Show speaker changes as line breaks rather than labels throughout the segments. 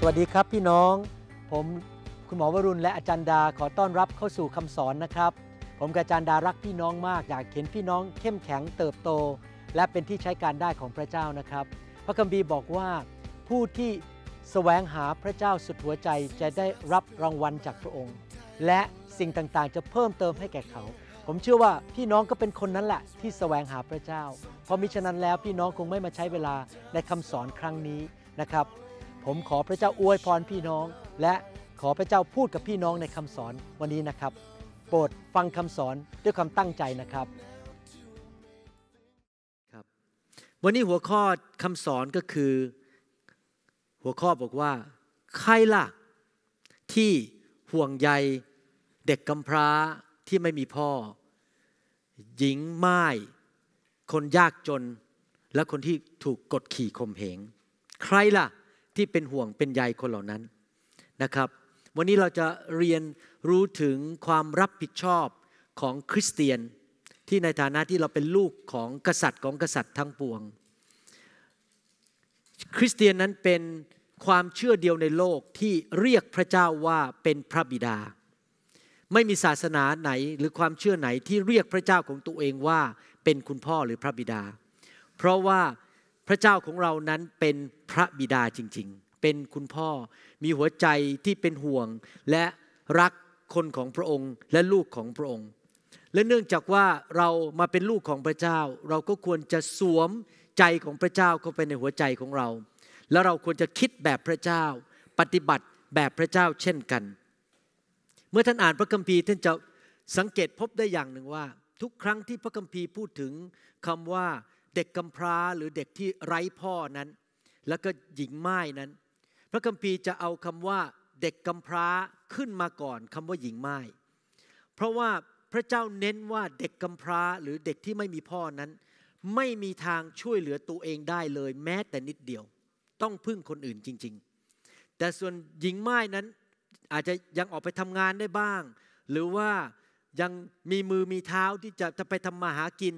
สวัสดีครับ พี่น้องผมคุณหมอวรุณ และอาจารย์ดา ขอต้อนรับเข้าสู่คำสอนนะครับ ผมกับอาจารย์ดารักพี่น้องมาก อยากเห็นพี่น้อง เข้มแข็งเติบโต และเป็นที่ใช้การได้ของพระเจ้านะครับ พระคัมภีร์บอกว่าผู้ที่แสวงหาพระเจ้าสุดหัวใจจะได้รับรางวัลจากพระองค์ และสิ่งต่างๆจะเพิ่มเติมให้แก่เขา ผมเชื่อว่าพี่น้องก็เป็นคนนั้นแหละที่แสวงหาพระเจ้าเพราะมิฉะนั้นแล้วพี่น้องคงไม่มาใช้เวลาในคำสอนครั้งนี้นะครับผมขอพระเจ้าอวยพรพี่น้อง และขอพระเจ้าพูดกับพี่น้องในคำสอนวันนี้นะครับ โปรดฟังคำสอนด้วยความตั้งใจนะครับครับ วันนี้หัวข้อคำสอนก็คือหัวข้อบอกว่า ใครล่ะ ที่ห่วงใยเด็กกำพร้าที่ไม่มีพ่อ หญิงไม้คนยากจน และคนที่ถูกกดขี่ข่มเหงใครล่ะที่เป็นห่วงเป็นใยคนเหล่านั้นนะครับ วันนี้เราจะเรียนรู้ถึงความรับผิดชอบของคริสเตียนที่ในฐานะที่เราเป็นลูกของกษัตริย์ของกษัตริย์ทั้งปวง คริสเตียนนั้นเป็นความเชื่อเดียวในโลกที่เรียกพระเจ้าว่าเป็นพระบิดา ไม่มีศาสนาไหนหรือความเชื่อไหนที่เรียกพระเจ้าของตัวเองว่าเป็นคุณพ่อหรือพระบิดา เพราะว่าพระเจ้าของเรานั้นเป็นพระบิดาจริง ๆ เป็นคุณพ่อ มีหัวใจที่เป็นห่วงและรักคนของพระองค์และลูกของพระองค์ และเนื่องจากว่าเรามาเป็นลูกของพระเจ้าเราก็ควรจะสวมใจของพระเจ้าเข้าไปในหัวใจของเรา และเราควรจะคิดแบบพระเจ้าปฏิบัติแบบพระเจ้าเช่นกัน เมื่อท่านอ่านพระคัมภีร์ท่านจะสังเกตพบได้อย่างหนึ่งว่า ทุกครั้งที่พระคัมภีร์พูดถึงคำว่าเด็กกำพร้าหรือเด็กที่ไร้พ่อนั้น แล้วก็หญิงไม้นั้น พระคัมภีร์จะเอาคำว่าเด็กกำพร้าขึ้นมาก่อนคำว่าหญิงไม้เพราะว่าพระเจ้าเน้นว่าเด็กกำพร้าหรือเด็กที่ไม่มีพ่อนั้น ไม่มีทางช่วยเหลือตัวเองได้เลย แม้แต่นิดเดียว ต้องพึ่งคนอื่นจริง ๆ แต่ส่วนหญิงไม้นั้นอาจจะยังออกไปทำงานได้บ้าง หรือว่ายังมีมือมีเท้าที่จะจะไปทำมาหากิน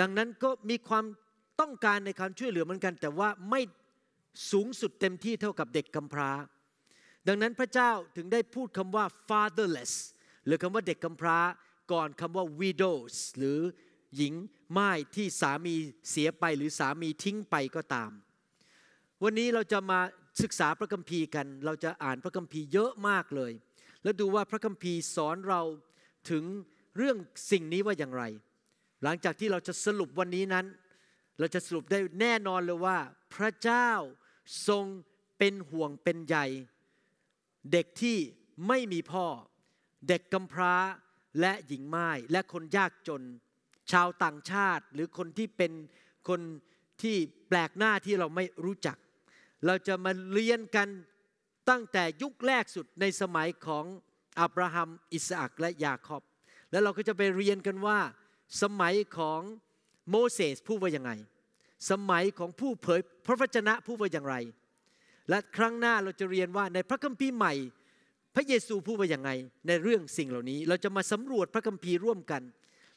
ดังนั้นก็มีความต้องการในการช่วยเหลือเหมือนกัน แต่ว่าไม่สูงสุดเต็มที่เท่ากับเด็กกำพร้าดังนั้นพระเจ้าถึงได้พูดคำว่า fatherless หรือคำว่าเด็กกำพร้า ก่อนคำว่า widows หรือหญิงไม้ที่สามีเสียไปหรือสามีทิ้งไปก็ตาม วันนี้เราจะมาศึกษาพระคัมภีร์กัน เราจะอ่านพระคัมภีร์เยอะมากเลย แล้วดูว่าพระคัมภีร์สอนเราถึงเรื่องสิ่งนี้ว่าอย่างไรหลังจากที่เราจะสรุปวันนี้นั้น เราจะสรุปได้แน่นอนเลยว่า พระเจ้าทรงเป็นห่วงเป็นใยเด็กที่ไม่มีพ่อเด็กกำพร้าและหญิงไม้และคนยากจนชาวต่างชาติหรือคนที่เป็นคนที่แปลกหน้าที่เราไม่รู้จัก เราจะมาเรียนกันตั้งแต่ยุคแรกสุดในสมัยของอับราฮัม อิสอักและยาคอบ แล้วเราก็จะไปเรียนกันว่าสมัยของโมเสสพูดว่ายังไง สมัยของผู้เผยพระวจนะพูดว่าอย่างไร และครั้งหน้าเราจะเรียนว่าในพระคัมภีร์ใหม่ พระเยซูพูดว่าอย่างไงในเรื่องสิ่งเหล่านี้ เราจะมาสำรวจพระคัมภีร์ร่วมกัน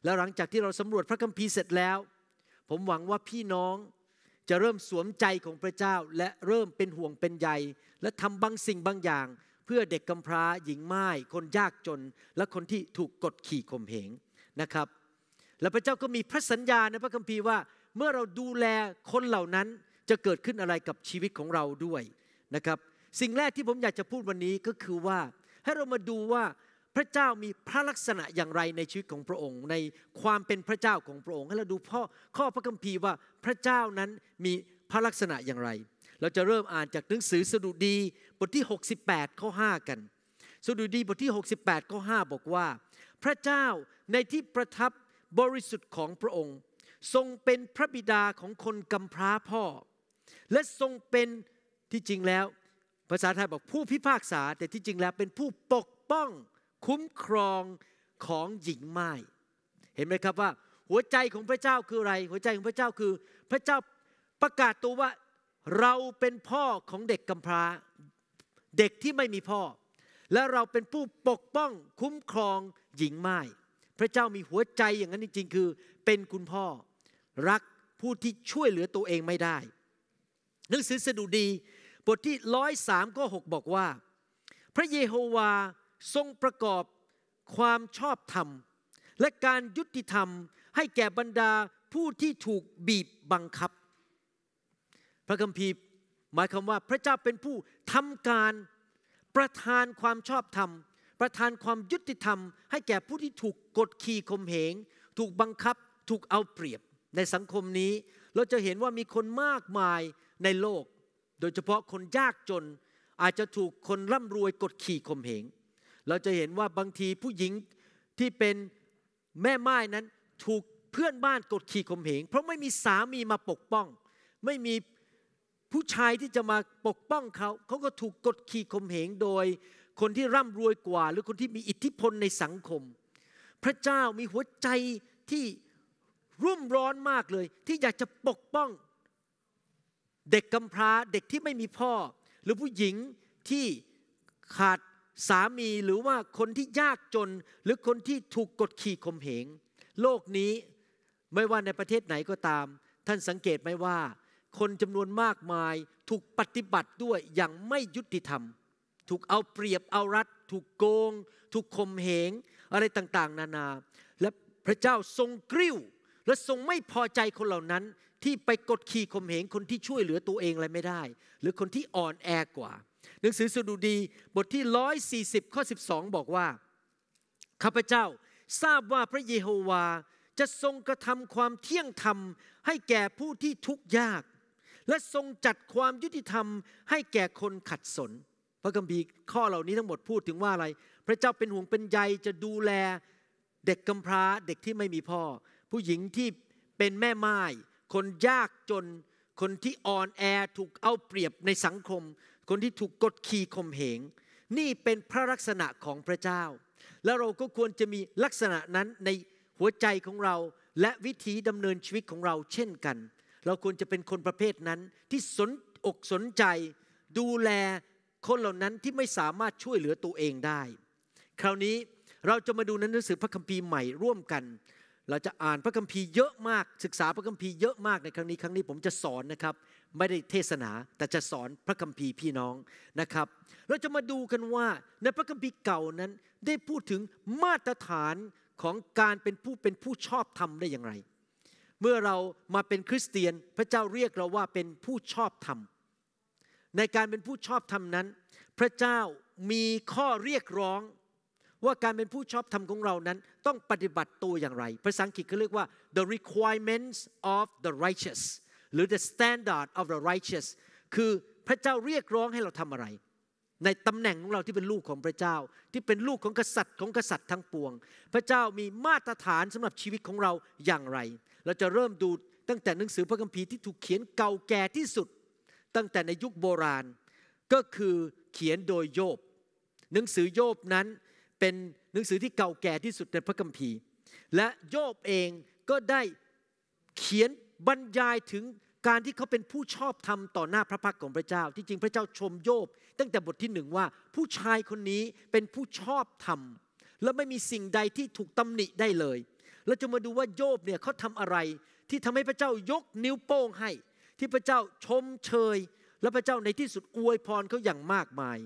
แล้วหลังจากที่เราสำรวจพระคัมภีร์เสร็จแล้ว ผมหวังว่าพี่น้องจะเริ่มสวมใจของพระเจ้า และเริ่มเป็นห่วงเป็นใย และทำบางสิ่งบางอย่าง เพื่อเด็กกำพร้าหญิงไม้คนยากจน และคนที่ถูกกดขี่ข่มเหงนะครับและพระเจ้าก็มีพระสัญญาในพระคัมภีร์ว่า เมื่อเราดูแลคนเหล่านั้นจะเกิดขึ้นอะไรกับชีวิตของเราด้วยนะครับ สิ่งแรกที่ผมอยากจะพูดวันนี้ก็คือว่าให้เรามาดูว่าพระเจ้ามีพระลักษณะอย่างไรในชีวิตของพระองค์ ในความเป็นพระเจ้าของพระองค์ให้เราดูพ่อข้อพระคัมภีร์ว่าพระเจ้านั้นมีพระลักษณะอย่างไร เราจะเริ่มอ่านจากหนังสือสดุดีบทที่68ข้อ5กัน สดุดีบทที่ 68ข้อ5บอกว่า พระเจ้าในที่ประทับบริสุทธิ์ของพระองค์ทรงเป็นพระบิดาของคนกำพร้าพ่อ และทรงเป็นที่จริงแล้ว ภาษาไทยบอกผู้พิพากษา แต่ที่จริงแล้วเป็นผู้ปกป้องคุ้มครองของหญิงไม้เห็นไหมครับว่าหัวใจของพระเจ้าคืออะไรหัวใจของพระเจ้าคือพระเจ้าประกาศตัวว่าเราเป็นพ่อของเด็กกำพร้าเด็กที่ไม่มีพ่อ และเราเป็นผู้ปกป้องคุ้มครองหญิงไม้พระเจ้ามีหัวใจอย่างนั้นจริงๆคือเป็นคุณพ่อ รักผู้ที่ช่วยเหลือตัวเองไม่ได้ หนังสือสดุดี บทที่ร้อยสามก็หกบอกว่า พระเยโฮวาทรงประกอบความชอบธรรม และการยุติธรรมให้แก่บรรดาผู้ที่ถูกบีบบังคับ พระคัมภีร์หมายคำว่าพระเจ้าเป็นผู้ทำการประทานความชอบธรรมประทานความยุติธรรมให้แก่ผู้ที่ถูกกดขี่ข่มเหงถูกบังคับถูกเอาเปรียบในสังคมนี้ เราจะเห็นว่ามีคนมากมายในโลก โดยเฉพาะคนยากจน อาจจะถูกคนร่ำรวยกดขี่ข่มเหงเราจะเห็นว่าบางทีผู้หญิงที่เป็นแม่ไม้นั้นถูกเพื่อนบ้านกดขี่ข่มเหง เพราะไม่มีสามีมาปกป้อง ไม่มีผู้ชายที่จะมาปกป้องเขาเขาก็ถูกกดขี่ข่มเหงโดยคนที่ร่ำรวยกว่า หรือคนที่มีอิทธิพลในสังคม พระเจ้ามีหัวใจที่รุ่มร้อนมากเลย ที่อยากจะปกป้องเด็กกำพร้าเด็กที่ไม่มีพ่อ หรือผู้หญิงที่ขาดสามีหรือว่าคนที่ยากจนหรือคนที่ถูกกดขี่ข่มเหงโลกนี้ไม่ว่าในประเทศไหนก็ตาม ท่านสังเกตไหมว่าคนจำนวนมากมาย ถูกปฏิบัติด้วยอย่างไม่ยุติธรรมถูกเอาเปรียบเอารัดถูกโกงถูกข่มเหงอะไรต่างๆ นานา และพระเจ้าทรงกริ้ว และทรงไม่พอใจคนเหล่านั้น ที่ไปกดขี่ข่มเหงคนที่ช่วยเหลือตัวเองอะไรไม่ได้ หรือคนที่อ่อนแอกว่าหนังสือสดุดีบทที่140ข้อ12 บอกว่าข้าพเจ้าทราบว่าพระเยโฮวาจะทรงกระทำความเที่ยงธรรม ให้แก่ผู้ที่ทุกข์ยาก และทรงจัดความยุติธรรม ให้แก่คนขัดสนพระคัมภีร์ข้อเหล่านี้ทั้งหมดพูดถึงว่าอะไร พระเจ้าเป็นห่วงเป็นใยจะดูแลเด็กกำพร้าเด็กที่ไม่มีพ่อ ผู้หญิงที่เป็นแม่ไม้คนยากจน คนที่อ่อนแอถูกเอาเปรียบในสังคม คนที่ถูกกดขี่ข่มเหงนี่เป็นพระลักษณะของพระเจ้า และเราก็ควรจะมีลักษณะนั้นในหัวใจของเราและวิธีดำเนินชีวิตของเราเช่นกัน เราควรจะเป็นคนประเภทนั้นที่สนอกสนใจดูแลคนเหล่านั้นที่ไม่สามารถช่วยเหลือตัวเองได้ คราวนี้เราจะมาดูนหนังสือพระคัมภีร์ใหม่ร่วมกัน เราจะอ่านพระคัมภีร์เยอะมาก ศึกษาพระคัมภีร์เยอะมากในครั้งนี้ครั้งนี้ผมจะสอนนะครับ ไม่ได้เทศนาแต่จะสอนพระคัมภีร์พี่น้องนะครับ เราจะมาดูกันว่าในพระคัมภีร์เก่านั้นได้พูดถึงมาตรฐานของการเป็นผู้เป็นผู้ชอบธรรมได้อย่างไร เมื่อเรามาเป็นคริสเตียนพระเจ้าเรียกเราว่าเป็นผู้ชอบธรรมในการเป็นผู้ชอบธรรมนั้น พระเจ้ามีข้อเรียกร้องว่าการเป็นผู้ชอบธรรมของเรานั้นต้องปฏิบัติตัวอย่างไรภาษาอังกฤษเขาเรียกว่า the requirements of the righteous หรือ the standard of the righteous คือพระเจ้าเรียกร้องให้เราทำอะไร ในตำแหน่งของเราที่เป็นลูกของพระเจ้าที่เป็นลูกของกษัตริย์ของกษัตริย์ทั้งปวง พระเจ้ามีมาตรฐานสำหรับชีวิตของเราอย่างไร เราจะเริ่มดูตั้งแต่หนังสือพระคัมภีร์ที่ถูกเขียนเก่าแก่ที่สุดตั้งแต่ในยุคโบราณก็คือเขียนโดยโยบ หนังสือโยบนั้นเป็นหนังสือที่เก่าแก่ที่สุดในพระคัมภีร์ และโยบเองก็ได้เขียนบรรยายถึงการที่เขาเป็นผู้ชอบธรรมต่อหน้าพระพักของพระเจ้าที่จริงพระเจ้าชมโยบตั้งแต่บทที่หนึ่งว่าผู้ชายคนนี้เป็นผู้ชอบธรรม และไม่มีสิ่งใดที่ถูกตำหนิได้เลยเราจะมาดูว่าโยบเนี่ยเขาทำอะไรที่ทำให้พระเจ้ายกนิ้วโป้งให้ที่พระเจ้าชมเชยและพระเจ้าในที่สุดอวยพรเขาอย่างมากมาย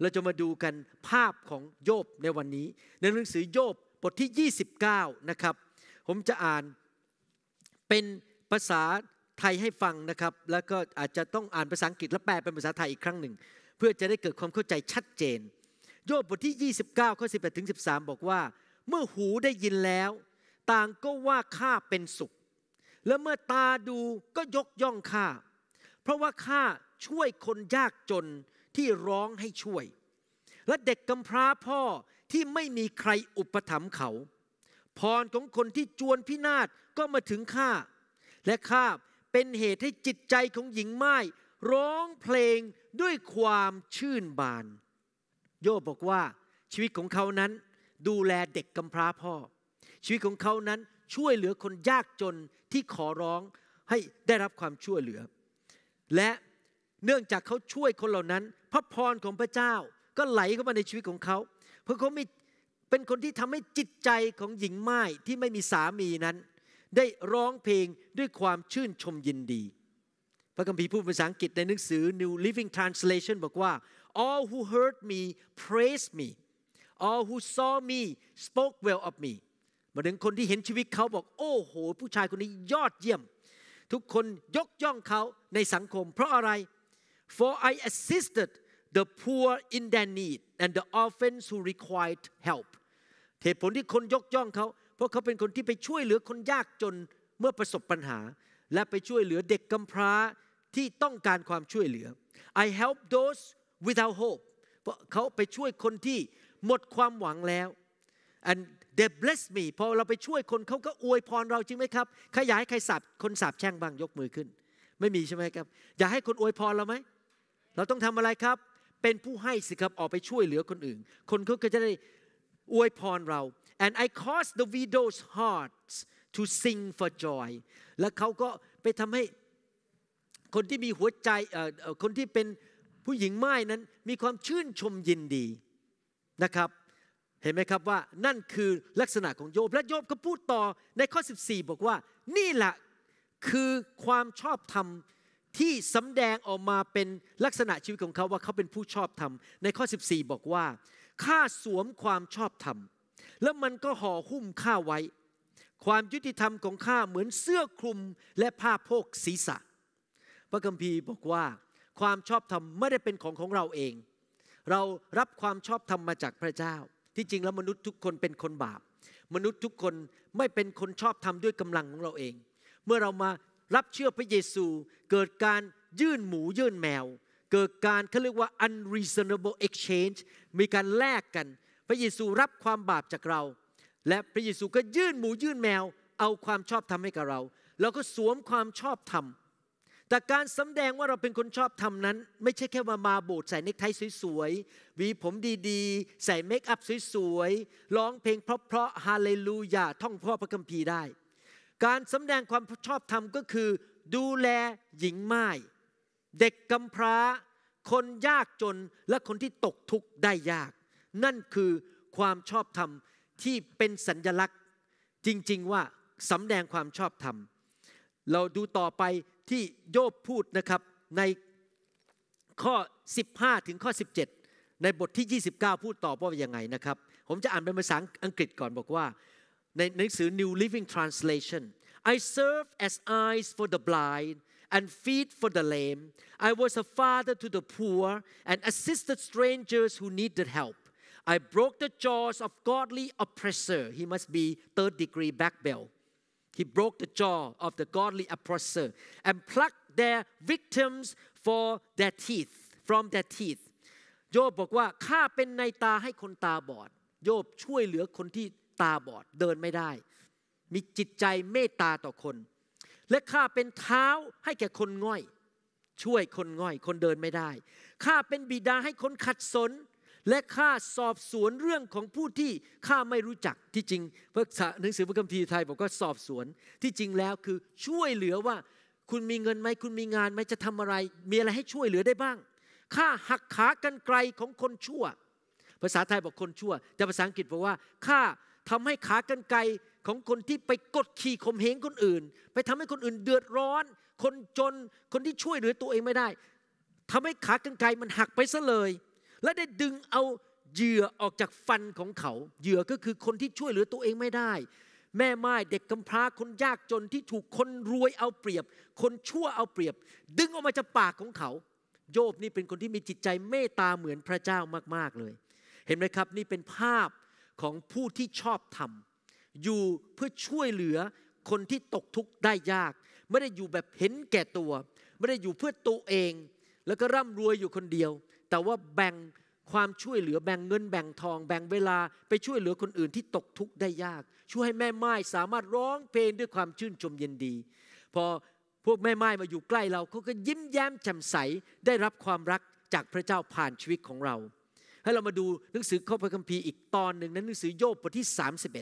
เราจะมาดูกันภาพของโยบในวันนี้ ในหนังสือโยบบทที่29นะครับผมจะอ่านเป็นภาษาไทยให้ฟังนะครับ แล้วก็อาจจะต้องอ่านภาษาอังกฤษและแปลเป็นภาษาไทยอีกครั้งหนึ่ง เพื่อจะได้เกิดความเข้าใจชัดเจน โยบบทที่ 29ข้อ1 8ถึง13บอกว่า เมื่อหูได้ยินแล้ว ต่างก็ว่าข้าเป็นสุขและเมื่อตาดูก็ยกย่องข้าเพราะว่าข้าช่วยคนยากจนที่ร้องให้ช่วย และเด็กกำพร้าพ่อที่ไม่มีใครอุปถัมภ์เขา พรของคนที่จวนพินาศก็มาถึงข้าและข้าเป็นเหตุให้จิตใจของหญิงไม้ร้องเพลงด้วยความชื่นบาน โยบบอกว่า ชีวิตของเขานั้นดูแลเด็กกำพร้าพ่อ ชีวิตของเขานั้นช่วยเหลือคนยากจนที่ขอร้องให้ได้รับความช่วยเหลือ และเนื่องจากเขาช่วยคนเหล่านั้นพระพรของพระเจ้าก็ไหลเข้ามาในชีวิตของเขา เพราะเขาไม่เป็นคนที่ทำให้จิตใจของหญิงไม้ที่ไม่มีสามีนั้น ได้ร้องเพลงด้วยความชื่นชมยินดี พระคัมภีร์พูดภาษาอังกฤษในหนังสือ New Living Translation บอกว่า all who heard me praised me all who saw me spoke well of me มาถึงคนที่เห็นชีวิตเขาบอกโอ้โห ผู้ชายคนนี้ยอดเยี่ยม ทุกคนยกย่องเขาในสังคม เพราะอะไร for I assisted the poor in their need and the orphans who required help เหตุผลที่คนยกย่องเขาเพราะเขาเป็นคนที่ไปช่วยเหลือคนยากจนเมื่อประสบปัญหา และไปช่วยเหลือเด็กกำพร้าที่ต้องการความช่วยเหลือ I help those without hope เพราะเขาไปช่วยคนที่หมดความหวังแล้ว and they bless me พอเราไปช่วยคนเขาก็อวยพรเราจริงไหมครับใครอยากให้ใครสาบคนสาบแช่งบ้างยกมือขึ้น ไม่มีใช่ไหมครับ อยากให้คนอวยพรเราไหมเราต้องทำอะไรครับ เป็นผู้ให้สิครับออกไปช่วยเหลือคนอื่น คนเขาก็จะได้อวยพรเรา and I caused the widow's hearts to sing for joy และเขาก็ไปทำให้คนที่มีหัวใจคนที่เป็นผู้หญิงไม้นั้น มีความชื่นชมยินดีนะครับห็นไหมครับว่านั่นคือลักษณะของโยบและโยบก็พูดต่อในข้อ 14 บอกว่า นี่แหละคือความชอบธรรมที่สำแดงออกมาเป็นลักษณะชีวิตของเขาว่าเขาเป็นผู้ชอบธรรมในข้อ14 บอกว่าข้าสวมความชอบธรรม แล้วมันก็ห่อหุ้มข้าไว้ ความยุติธรรมของข้าเหมือนเสื้อคลุมและผ้าโพกศีรษะพระคัมภีร์บอกว่า ความชอบธรรมไม่ได้เป็นของของเราเอง เรารับความชอบธรรมมาจากพระเจ้าที่จริงแล้วมนุษย์ทุกคนเป็นคนบาป มนุษย์ทุกคนไม่เป็นคนชอบทำด้วยกำลังของเราเอง เมื่อเรามารับเชื่อพระเยซูเกิดการยื่นหมูยื่นแมว เกิดการเขาเรียกว่า unreasonable exchange มีการแลกกันพระเยซูรับความบาปจากเรา และพระเยซูก็ยื่นหมูยื่นแมวเอาความชอบธรรมให้กับเราแล้วก็สวมความชอบธรรมแต่การสำแดงว่าเราเป็นคนชอบทำนั้น ไม่ใช่แค่ว่ามาโบสถ์ใส่เนคไทสวยๆวีผมดีๆ ใส่เมคอัพสวยๆ ร้องเพลงเพราะๆ ฮาเลลูยาท่องพ่อพระคัมภีร์ได้ การสำแดงความชอบธรรมก็คือ ดูแลหญิงไม้เด็กกำพร้า คนยากจนและคนที่ตกทุกข์ได้ยาก นั่นคือความชอบธรรมที่เป็นสัญญลักษณ์ จริงๆว่าสำแดงความชอบธรรม เราดูต่อไปที่โยบพูดนะครับในข้อ 15 ถึงข้อ 17 ในบทที่ 29 พูดต่อว่ายังไงนะครับ ผมจะอ่านเป็นภาษาอังกฤษก่อนบอกว่าในหนังสือ New Living Translation I serve as eyes for the blind and feet for the lame I was a father to the poor and assisted strangers who needed help I broke the jaws of godly oppressor he must be third degree black belt He broke the jaw of the godly oppressor and plucked their victims for their teeth from their teeth โยบบอกว่าข้าเป็นในตาให้คนตาบอด โยบช่วยเหลือคนที่ตาบอดเดินไม่ได้ มีจิตใจเมตตาต่อคน และข้าเป็นเท้าให้แก่คนง่อย ช่วยคนง่อยคนเดินไม่ได้ข้าเป็นบิดาให้คนขัดสนและข้าสอบสวนเรื่องของผู้ที่ข้าไม่รู้จักที่จริงพระหนังสือพระคัมภีร์ไทยบอกว่าสอบสวนที่จริงแล้วคือช่วยเหลือว่า คุณมีเงินไหมคุณมีงานไหมจะทำอะไร มีอะไรให้ช่วยเหลือได้บ้างข้าหักขากันไกลของคนชั่ว ภาษาไทยบอกคนชั่วแต่ภาษาอังกฤษบอกว่าข้าทำให้ขากันไกลของคนที่ไปกดขี่ข่มเหงคนอื่น ไปทำให้คนอื่นเดือดร้อน คนจนคนที่ช่วยเหลือตัวเองไม่ได้ ทำให้ขากันไกลมันหักไปซะเลยและได้ดึงเอาเหยื่อออกจากฟันของเขา เหยื่อก็คือคนที่ช่วยเหลือตัวเองไม่ได้ แม่ไม้เด็กกำพร้าคนยากจนที่ถูกคนรวยเอาเปรียบ คนชั่วเอาเปรียบ ดึงออกมาจากปากของเขา โยบนี่เป็นคนที่มีจิตใจเมตตาเหมือนพระเจ้ามาก ๆ เลย เห็นไหมครับนี่เป็นภาพของผู้ที่ชอบธรรมอยู่เพื่อช่วยเหลือคนที่ตกทุกข์ได้ยาก ไม่ได้อยู่แบบเห็นแก่ตัว ไม่ได้อยู่เพื่อตัวเองแล้วก็ร่ำรวยอยู่คนเดียวแต่ว่าแบ่งความช่วยเหลือแบ่งเงินแบ่งทอง แบ่งเวลาไปช่วยเหลือคนอื่นที่ตกทุกข์ได้ยาก ช่วยให้แม่ไม้สามารถร้องเพลงด้วยความชื่นชมยินดี พอพวกแม่ไม้มาอยู่ใกล้เราเขาก็ยิ้มแย้มแจ่มใสได้รับความรักจากพระเจ้าผ่านชีวิตของเรา ให้เรามาดูหนังสือข้อพระคัมภีร์อีกตอนหนึ่งนั้นหนังสือโยบบทที่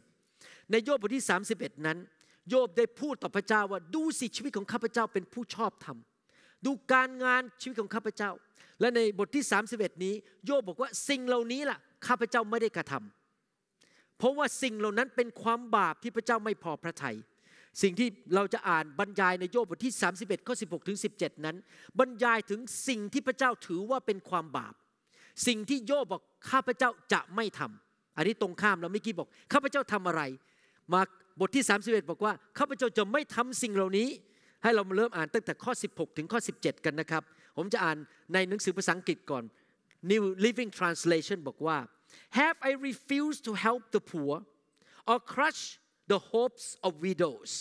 31 ในโยบบทที่ 31 นั้น โยบได้พูดต่อพระเจ้าว่าดูสิชีวิตของข้าพเจ้าเป็นผู้ชอบธรรมดูการงานชีวิตของข้าพเจ้า และในบทที่ 31 นี้ โยบบอกว่าสิ่งเหล่านี้ล่ะ ข้าพเจ้าไม่ได้กระทำ เพราะว่าสิ่งเหล่านั้นเป็นความบาปที่พระเจ้าไม่พอพระทยัยสิ่งที่เราจะอ่านบรรยายในโยบบทที่ 31ข้อ16ถึง17 นั้น บรรยายถึงสิ่งที่พระเจ้าถือว่าเป็นความบาป สิ่งที่โยบบอกข้าพเจ้าจะไม่ทำ อันนี้ตรงข้ามเราเมื่อกี้บอกข้าพเจ้าทำอะไร มาบทที่ 31 บอกว่าข้าพเจ้าจะไม่ทำสิ่งเหล่านี้ให้เราเริ่มอ่านตั้งแต่ข้อ 16 ถึงข้อ 17 กันนะครับ ผมจะอ่านในหนังสือภาษาอังกฤษก่อน New Living Translation บอกว่า Have I refused to help the poor or crush the hopes of widows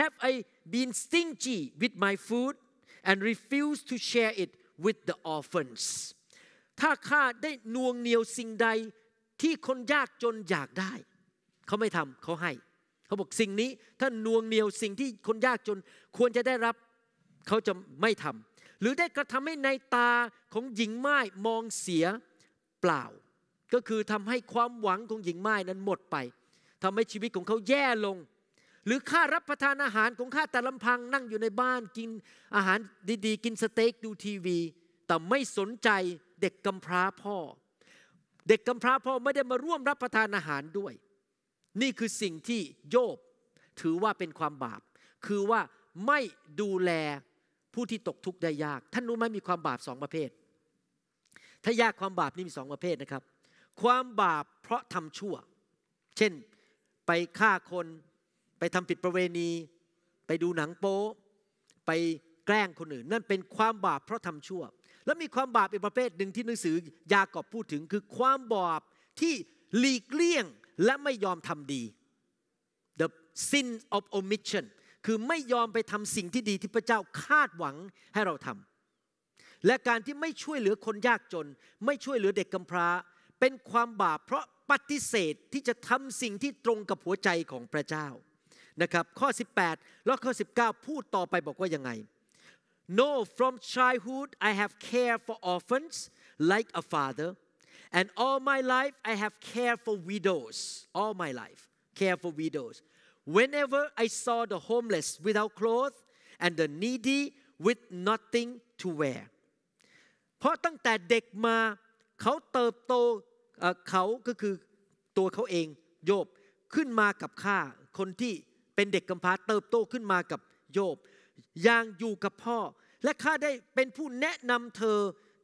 Have I been stingy with my food and refused to share it with the orphans ถ้าข้าได้นวงเหนียวสิ่งใดที่คนยากจนอยากได้ เขาไม่ทำเขาให้เขาบอกสิ่งนี้ถ้านวงเหนียวสิ่งที่คนยากจนควรจะได้รับเขาจะไม่ทำ หรือได้กระทำให้ในตาของหญิงไม้มองเสียเปล่า ก็คือทำให้ความหวังของหญิงไม้นั้นหมดไป ทำให้ชีวิตของเขาแย่ลง หรือค่ารับประทานอาหารของข้าแต่ลำพังนั่งอยู่ในบ้านกินอาหารดีๆ กินสเต็กดูทีวี แต่ไม่สนใจเด็กกำพร้าพ่อ เด็กกำพร้าพ่อไม่ได้มาร่วมรับประทานอาหารด้วยนี่คือสิ่งที่โยบถือว่าเป็นความบาป คือว่าไม่ดูแลผู้ที่ตกทุกข์ได้ยาก ท่านรู้ไหมมีความบาปสองประเภท ถ้ายากความบาปนี่มีสองประเภทนะครับ ความบาปเพราะทำชั่ว เช่นไปฆ่าคน ไปทำผิดประเวณี ไปดูหนังโป๊ ไปแกล้งคนอื่น นั่นเป็นความบาปเพราะทำชั่ว แล้วมีความบาปอีกประเภทหนึ่งที่หนังสือยากอบพูดถึงคือความบาปที่หลีกเลี่ยงและไม่ยอมทำดี the sin of omission คือไม่ยอมไปทำสิ่งที่ดีที่พระเจ้าคาดหวังให้เราทำและการที่ไม่ช่วยเหลือคนยากจน ไม่ช่วยเหลือเด็กกำพร้า เป็นความบาปเพราะปฏิเสธที่จะทำสิ่งที่ตรงกับหัวใจของพระเจ้านะครับข้อ 18และข้อ19 พูดต่อไปบอกว่ายังไง No from childhood I have cared for orphans like a father And all my life, I have cared for widows. All my life, care for widows. Whenever I saw the homeless without clothes and the needy with nothing to wear เพราะตั้งแต่เด็กมาเขาเติบโตเขาก็คือตัวเขาเองโยบขึ้นมากับข้าคนที่เป็นเด็กกำพร้าเติบโตขึ้นมากับโยบอย่างอยู่กับพ่อ และข้าได้เป็นผู้แนะนำเธอ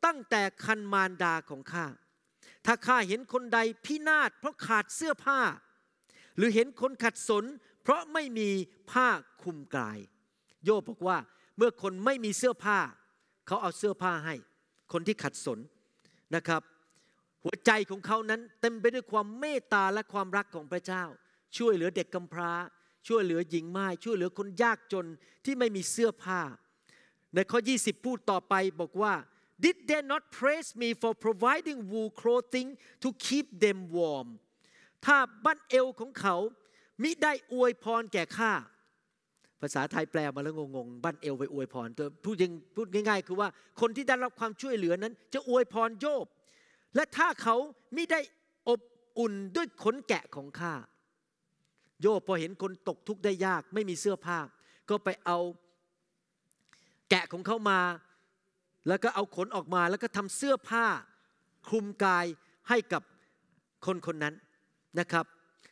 ตั้งแต่คันมารดาของข้าถ้าข้าเห็นคนใดพินาศเพราะขาดเสื้อผ้า หรือเห็นคนขัดสน เพราะไม่มีผ้าคลุมกาย โยบบอกว่าเมื่อคนไม่มีเสื้อผ้า เขาเอาเสื้อผ้าให้ คนที่ขัดสนนะครับ หัวใจของเขานั้นเต็มไปด้วยความเมตตาและความรักของพระเจ้า ช่วยเหลือเด็กกำพร้า ช่วยเหลือหญิงม่ายช่วยเหลือคนยากจนที่ไม่มีเสื้อผ้า ในข้อ20พูดต่อไปบอกว่า Did they not praise me for providing wool clothing to keep them warm ถ้าบั้นเอวของเขามิได้อวยพรแก่ข้าภาษาไทยแปลมาแล้วงงๆบั้นเอวไปอวยพรพูดยังพูดง่าย ๆ คือว่าคนที่ได้รับความช่วยเหลือนั้น จะอวยพรโยบและถ้าเขาไม่ได้อบอุ่นด้วยขนแกะของข้าโยบพอเห็นคนตกทุกข์ได้ยาก ไม่มีเสื้อผ้าก็ไปเอาแกะของเขามาแล้วก็เอาขนออกมาแล้วก็ทำเสื้อผ้า คลุมกายให้กับคนคนนั้นนะครับ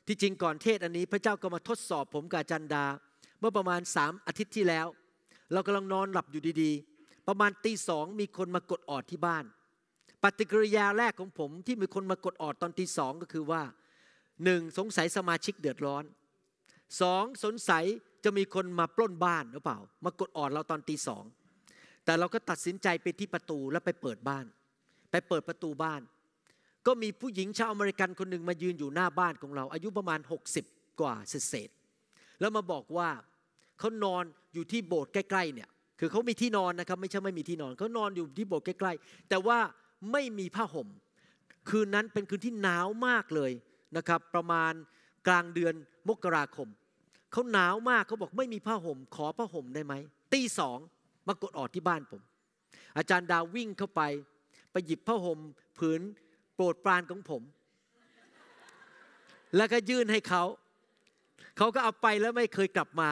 ที่จริงก่อนเทศอันนี้พระเจ้าก็มาทดสอบผมกับจันดา เมื่อประมาณสามอาทิตย์ที่แล้ว เรากำลังนอนหลับอยู่ดี ๆ ประมาณตีสองมีคนมากดออดที่บ้าน ปฏิกิริยาแรกของผมที่มีคนมากดออดตอนตีสองก็คือว่าหนึ่งสงสัยสมาชิกเดือดร้อนสองสงสัยจะมีคนมาปล้นบ้านหรือเปล่า มากดออดเราตอนตีสองแต่เราก็ตัดสินใจไปที่ประตูแล้วไปเปิดบ้าน ไปเปิดประตูบ้าน ก็มีผู้หญิงชาวอเมริกันคนหนึ่งมายืนอยู่หน้าบ้านของเรา อายุประมาณ 60 กว่าเศษแล้วมาบอกว่าเขานอนอยู่ที่โบสถ์ใกล้ๆเนี่ยคือเขามีที่นอนนะครับ ไม่ใช่ไม่มีที่นอนเขานอนอยู่ที่โบสถ์ใกล้ๆแต่ว่าไม่มีผ้าห่ม คืนนั้นเป็นคืนที่หนาวมากเลยนะครับ ประมาณกลางเดือนมกราคมเขาหนาวมากเขาบอกไม่มีผ้าห่ม ขอผ้าห่มได้ไหมตีสองมากดออดที่บ้านผม อาจารย์ดาววิ่งเข้าไป ไปหยิบผ้าห่มผืนโปรดปรานของผม แล้วก็ยื่นให้เขา เขาก็เอาไปแล้วไม่เคยกลับมา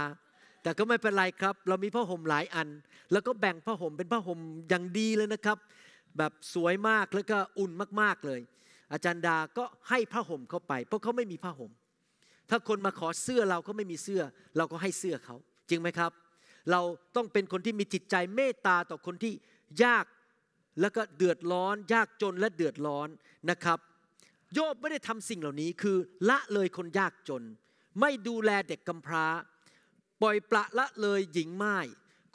แต่ก็ไม่เป็นไรครับ เรามีผ้าห่มหลายอัน แล้วก็แบ่งผ้าห่มเป็นผ้าห่มอย่างดีเลยนะครับ แบบสวยมากแล้วก็อุ่นมากๆเลย อาจารย์ดาก็ให้ผ้าห่มเขาไป เพราะเขาไม่มีผ้าห่ม ถ้าคนมาขอเสื้อเราก็ไม่มีเสื้อ เราก็ให้เสื้อเขาจริงไหมครับเราต้องเป็นคนที่มีจิตใจเมตตาต่อคนที่ยากแล้วก็เดือดร้อน ยากจนและเดือดร้อนนะครับ โยบไม่ได้ทำสิ่งเหล่านี้คือละเลยคนยากจน ไม่ดูแลเด็กกำพร้า ปล่อยปละละเลยหญิงไม้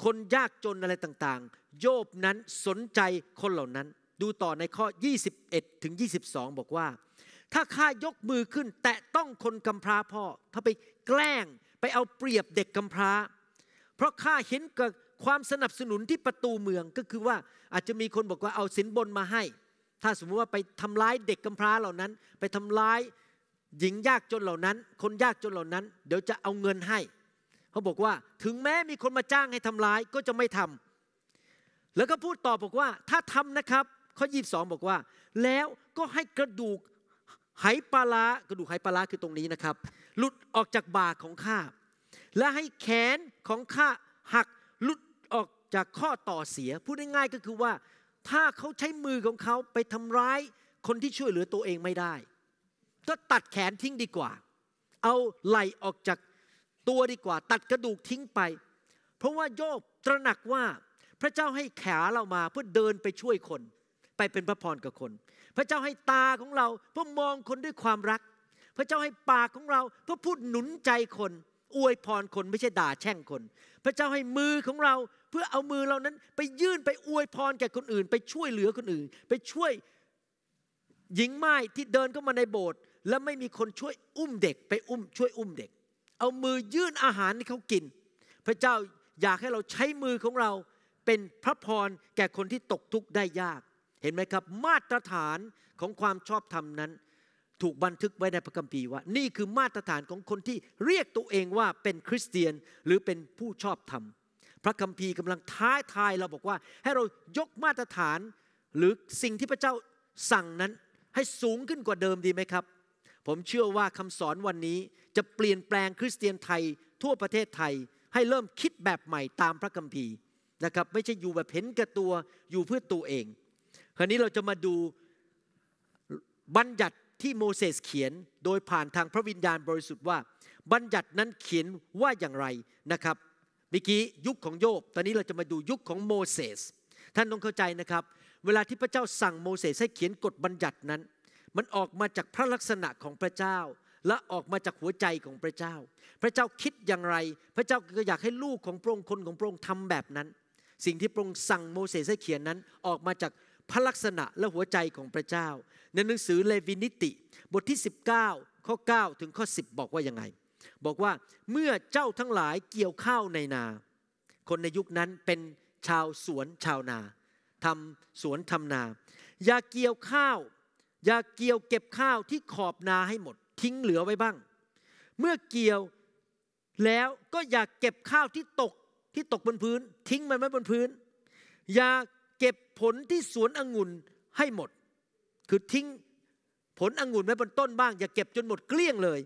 คนยากจนอะไรต่างๆ โยบนั้นสนใจคนเหล่านั้น ดูต่อในข้อ 21ถึง22 บอกว่า ถ้าข้ายกมือขึ้น แตะต้องคนกำพร้าพ่อถ้าไปแกล้งไปเอาเปรียบเด็กกำพร้าเพราะข้าเห็นกับความสนับสนุนที่ประตูเมืองก็คือว่าอาจจะมีคนบอกว่าเอาสินบนมาให้ ถ้าสมมุติว่าไปทำร้ายเด็กกำพร้าเหล่านั้น ไปทำร้ายหญิงยากจนเหล่านั้น คนยากจนเหล่านั้นเดี๋ยวจะเอาเงินให้ เขาบอกว่า ถึงแม้มีคนมาจ้างให้ทำร้ายก็จะไม่ทำ แล้วก็พูดต่อบอกว่า ถ้าทำนะครับ ข้อยีบสองบอกว่า แล้วก็ให้กระดูกไหปลารกระดูกไหปลารคือตรงนี้นะครับหลุดออกจากบาของข้าและให้แขนของข้าหักลุดออกจากข้อต่อเสีย พูดง่ายๆก็คือว่าถ้าเขาใช้มือของเขาไปทำร้ายคนที่ช่วยเหลือตัวเองไม่ได้ก็ตัดแขนทิ้งดีกว่า เอาไหล่ออกจากตัวดีกว่า ตัดกระดูกทิ้งไป เพราะว่าโยบตระหนักว่า พระเจ้าให้ขาเรามาเพื่อเดินไปช่วยคนไปเป็นพระพรกับคน พระเจ้าให้ตาของเราเพื่อมองคนด้วยความรัก พระเจ้าให้ปากของเราเพื่อพูดหนุนใจคนอวยพรคนไม่ใช่ด่าแช่งคน พระเจ้าให้มือของเราเพื่อเอามือเรานั้น ไปยื่นไปอวยพรแก่คนอื่นไปช่วยเหลือคนอื่น ไปช่วยหญิงไม้ที่เดินเข้ามาในโบสถ์แล้วไม่มีคนช่วยอุ้มเด็ก ไปอุ้มช่วยอุ้มเด็ก เอามือยื่นอาหารให้เขากิน พระเจ้าอยากให้เราใช้มือของเรา เป็นพระพรแก่คนที่ตกทุกข์ได้ยาก เห็นไหมครับมาตรฐานของความชอบธรรมนั้นถูกบันทึกไว้ในพระคัมภีร์ว่านี่คือมาตรฐานของคนที่เรียกตัวเองว่าเป็นคริสเตียนหรือเป็นผู้ชอบธรรม พระคัมภีร์กำลังท้าทายเราบอกว่า ให้เรายกมาตรฐานหรือสิ่งที่พระเจ้าสั่งนั้น ให้สูงขึ้นกว่าเดิมดีไหมครับ ผมเชื่อว่าคำสอนวันนี้จะเปลี่ยนแปลงคริสเตียนไทยทั่วประเทศไทย ให้เริ่มคิดแบบใหม่ตามพระคัมภีร์นะครับ ไม่ใช่อยู่แบบเห็นแก่ตัวอยู่เพื่อตัวเอง คราวนี้เราจะมาดูบัญญัติที่โมเสสเขียนโดยผ่านทางพระวิญญาณบริสุทธิ์ว่าบัญญัตินั้นเขียนว่าอย่างไรนะครับเมื่อกี้ยุคของโยบตอนนี้เราจะมาดูยุคของโมเสสท่านต้องเข้าใจนะครับ เวลาที่พระเจ้าสั่งโมเสสให้เขียนกฎบัญญัตินั้น มันออกมาจากพระลักษณะของพระเจ้า และออกมาจากหัวใจของพระเจ้า พระเจ้าคิดอย่างไร พระเจ้าก็อยากให้ลูกของพระองค์คนของพระองค์ทำแบบนั้น สิ่งที่พระองค์สั่งโมเสสให้เขียนนั้นออกมาจากพระลักษณะและหัวใจของพระเจ้าในหนังสือเลวินิติบทที่ 19ข้อ9ถึงข้อ 10 บอกว่ายังไง บอกว่าเมื่อเจ้าทั้งหลายเกี่ยวข้าวในนา คนในยุคนั้นเป็นชาวสวนชาวนาทำสวนทำนา อย่าเกี่ยวข้าว อย่าเกี่ยวเก็บข้าวที่ขอบนาให้หมด ทิ้งเหลือไว้บ้าง เมื่อเกี่ยวแล้วก็อย่าเก็บข้าวที่ตกที่ตกบนพื้น ทิ้งมันไว้บนพื้นอย่าเก็บผลที่สวนองุ่นให้หมด คือทิ้งผลองุ่นไว้บนต้นบ้างอย่าเก็บจนหมดเกลี้ยงเลย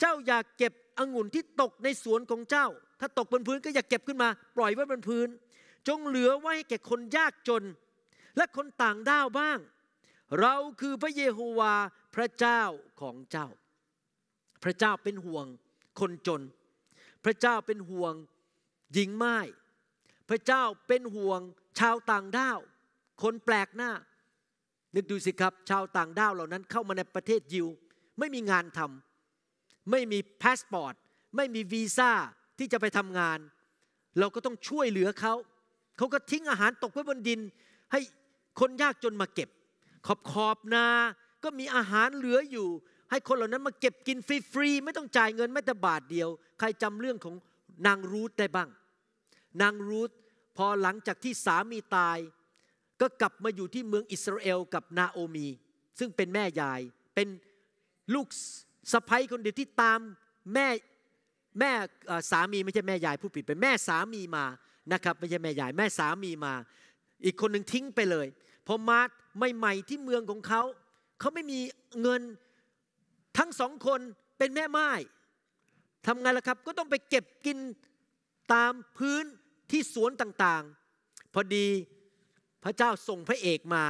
เจ้าอย่าเก็บองุ่นที่ตกในสวนของเจ้า ถ้าตกบนพื้นก็อย่าเก็บขึ้นมา ปล่อยไว้บนพื้น จงเหลือไว้แก่คนยากจน และคนต่างด้าวบ้าง เราคือพระเยโฮวาพระเจ้าของเจ้า พระเจ้าเป็นห่วง คนจน พระเจ้าเป็นห่วงหญิงไม้พระเจ้าเป็นห่วงชาวต่างด้าว คนแปลกหน้านึกดูสิครับ ชาวต่างด้าวเหล่านั้นเข้ามาในประเทศยิว ไม่มีงานทำ ไม่มีพาสปอร์ต ไม่มีวีซ่าที่จะไปทำงาน เราก็ต้องช่วยเหลือเขาเขาก็ทิ้งอาหารตกไว้บนดิน ให้คนยากจนมาเก็บขอบขอบนาก็มีอาหารเหลืออยู่ ให้คนเหล่านั้นมาเก็บกินฟรีๆไม่ต้องจ่ายเงินแม้แต่บาทเดียว ใครจำเรื่องของนางรูทได้บ้างนางรูทพอหลังจากที่สามีตาย ก็กลับมาอยู่ที่เมืองอิสราเอลกับนาโอมี ซึ่งเป็นแม่ยาย เป็นลูกสะพ้ยคนเดียวที่ตามแม่ แม่สามี ไม่ใช่แม่ยายผู้ผิด เป็นแม่สามีมานะครับไม่ใช่แม่ยายแม่สามีมา อีกคนหนึ่งทิ้งไปเลย พอมาใหม่ๆที่เมืองของเขาเขาไม่มีเงินทั้งสองคนเป็นแม่ไม้ทำไงล่ะครับก็ต้องไปเก็บกินตามพื้นที่สวนต่างๆ พอดีพระเจ้าส่งพระเอกมา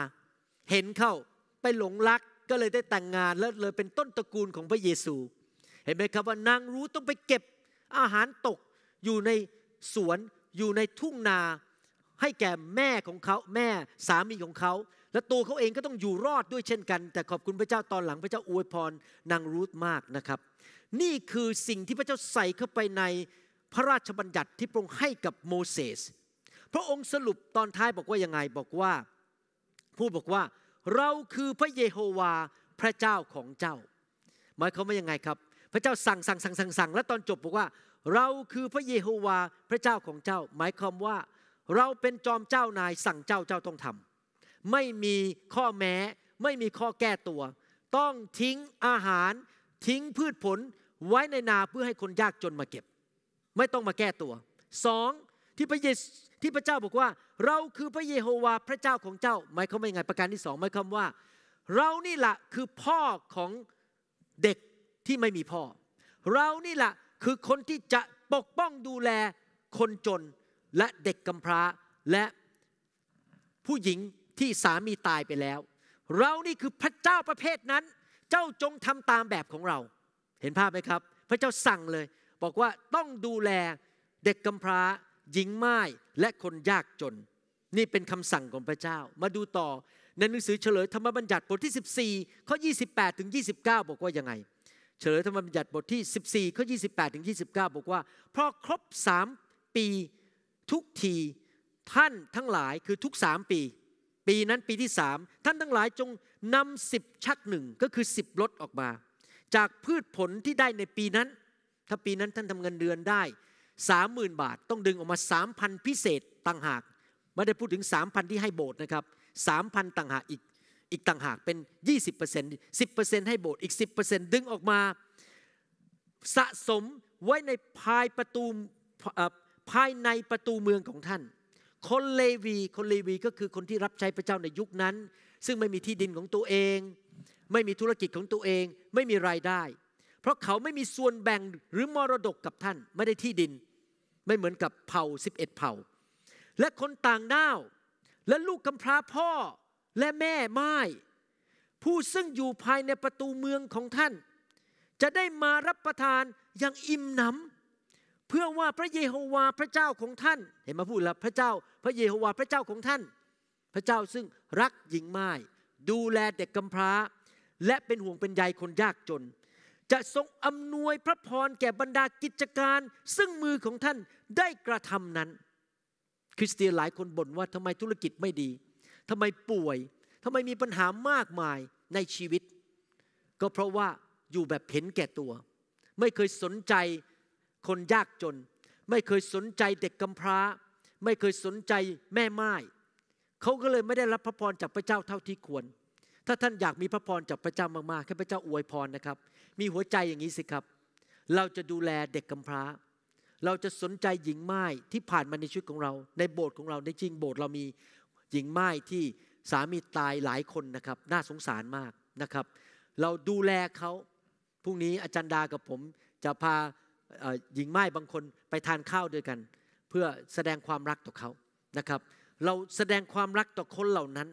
เห็นเข้าไปหลงรักก็เลยได้แต่งงานแล้วเลยเป็นต้นตระกูลของพระเยซู เห็นไหมครับว่านางรู้ต้องไปเก็บอาหารตกอยู่ในสวน อยู่ในทุ่งนา ให้แก่แม่ของเขาแม่สามีของเขา และตัวเขาเองก็ต้องอยู่รอดด้วยเช่นกัน แต่ขอบคุณพระเจ้าตอนหลังพระเจ้าอวยพรนางรูธมากนะครับ นี่คือสิ่งที่พระเจ้าใส่เข้าไปในพระราชบัญญัติที่พระองค์ให้กับโมเสส พระองค์สรุปตอนท้ายบอกว่ายังไงบอกว่า ผู้บอกว่าเราคือพระเยโฮวาพระเจ้าของเจ้า หมายความว่ายังไงครับ พระเจ้าสั่งสั่งสั่งสั่งสั่งและตอนจบบอกว่าเราคือพระเยโฮวาพระเจ้าของเจ้า หมายความว่า เราเป็นจอมเจ้านายสั่งเจ้าเจ้าต้องทำ ไม่มีข้อแม้ไม่มีข้อแก้ตัว ต้องทิ้งอาหารทิ้งพืชผลไว้ในนาเพื่อให้คนยากจนมาเก็บไม่ต้องมาแก้ตัวสองที่พระเยสที่พระเจ้าบอกว่า เราคือพระเยโฮวาพระเจ้าของเจ้าหมายความว่ายังไงประการที่สองหมายความว่า เรานี่แหละคือพ่อของเด็กที่ไม่มีพ่อ เรานี่แหละคือคนที่จะปกป้องดูแลคนจนและเด็กกำพร้าและผู้หญิงที่สามีตายไปแล้ว เรานี่คือพระเจ้าประเภทนั้น เจ้าจงทำตามแบบของเราเห็นภาพไหมครับ พระเจ้าสั่งเลยบอกว่าต้องดูแลเด็กกำพร้าหญิงไม้และคนยากจน นี่เป็นคำสั่งของพระเจ้ามาดูต่อ ในหนังสือเฉลย ธรรมบัญญัติบทที่ 14ข้อ28ถึง29 บอกว่า ยังไง เฉลย ธรรมบัญญัติบทที่14ข้อ28ถึง29 บอกว่า เพราะครบสามปีทุกที ท่านทั้งหลายคือทุกสามปี ปีนั้นปีที่สามท่านทั้งหลายจงนำสิบชักหนึ่งก็คือสิบรถออกมา จากพืชผลที่ได้ในปีนั้นถ้าปีนั้นท่านทำเงินเดือนได้สามหมื่นบาทต้องดึงออกมาสามพันพิเศษต่างหากไม่ได้พูดถึงสามพันที่ให้โบสถ์นะครับสามพันต่างหากอีก อีกต่างหากเป็น 20% 10%ให้โบสถ์อีก10%ดึงออกมา สะสมไว้ในภายประตูภายในประตูเมืองของท่านคนเลวีคนเลวี ก็คือคนที่รับใช้พระเจ้าในยุคนั้น ซึ่งไม่มีที่ดินของตัวเอง ไม่มีธุรกิจของตัวเองไม่มีรายได้เพราะเขาไม่มีส่วนแบ่งหรือมรดกกับท่านไม่ได้ที่ดิน ไม่เหมือนกับเผ่าิบเอ็ดเผ่า และคนต่างด้าวและลูกกำพร้าพ่อและแม่ไม้ผู้ซึ่งอยู่ภายในประตูเมืองของท่าน จะได้มารับประทานอย่างอิ่มหนำเพื่อว่าพระเยโฮวาห์พระเจ้าของท่านเห็นมาพูดแล้วพระเจ้า พระเยโฮวาห์พระเจ้าของท่าน พระเจ้าซึ่งรักหญิงไม้ดูแลเด็กกำพร้า และเป็นห่วงเป็นใยคนยากจนจะทรงอำนวยพระพรแก่บรรดากิจการ ซึ่งมือของท่านได้กระทำนั้น คริสเตียนหลายคนบ่นว่าทำไมธุรกิจไม่ดี ทำไมป่วยทำไมมีปัญหามากมายในชีวิต ก็เพราะว่าอยู่แบบเห็นแก่ตัว ไม่เคยสนใจคนยากจน ไม่เคยสนใจเด็กกำพร้า ไม่เคยสนใจแม่ไม้เขาก็เลยไม่ได้รับพระพรจากพระเจ้าเท่าที่ควรถ้าท่านอยากมีพระพรจากพระเจ้ามากๆให้พระเจ้าอวยพรนะครับ มีหัวใจอย่างนี้สิครับ เราจะดูแลเด็กกำพร้า เราจะสนใจหญิงไม้ที่ผ่านมาในชีวิตของเรา ในโบสถ์ของเราในจริงโบสถ์เรามีหญิงไม้ที่สามีตายหลายคนนะครับ น่าสงสารมากนะครับ เราดูแลเขาพรุ่งนี้อาจารย์ดากับผมจะพาหญิงไม้บางคนไปทานข้าวด้วยกัน เพื่อแสดงความรักต่อเขานะครับ เราแสดงความรักต่อคนเหล่านั้น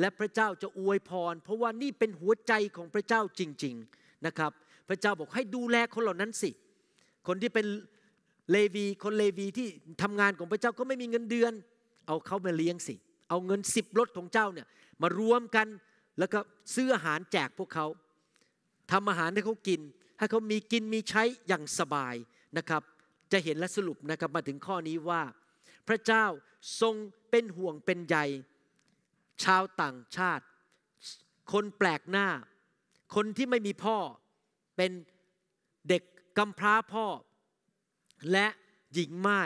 และพระเจ้าจะอวยพร เพราะว่านี่เป็นหัวใจของพระเจ้าจริงๆนะครับ พระเจ้าบอกให้ดูแลคนเหล่านั้นสิ คนที่เป็นเลวีคนเลวีที่ทำงานของพระเจ้าก็ไม่มีเงินเดือน เอาเขามาเลี้ยงสิ เอาเงินสิบรถของเจ้าเนี่ยมารวมกันแล้วก็ซื้ออาหารแจกพวกเขาทำอาหารให้เขากิน ให้เขามีกินมีใช้อย่างสบายนะครับ จะเห็นและสรุปนะครับมาถึงข้อนี้ว่าพระเจ้าทรงเป็นห่วงเป็นใยชาวต่างชาติ คนแปลกหน้า คนที่ไม่มีพ่อเป็นเด็กกำพร้าพ่อและหญิงไม้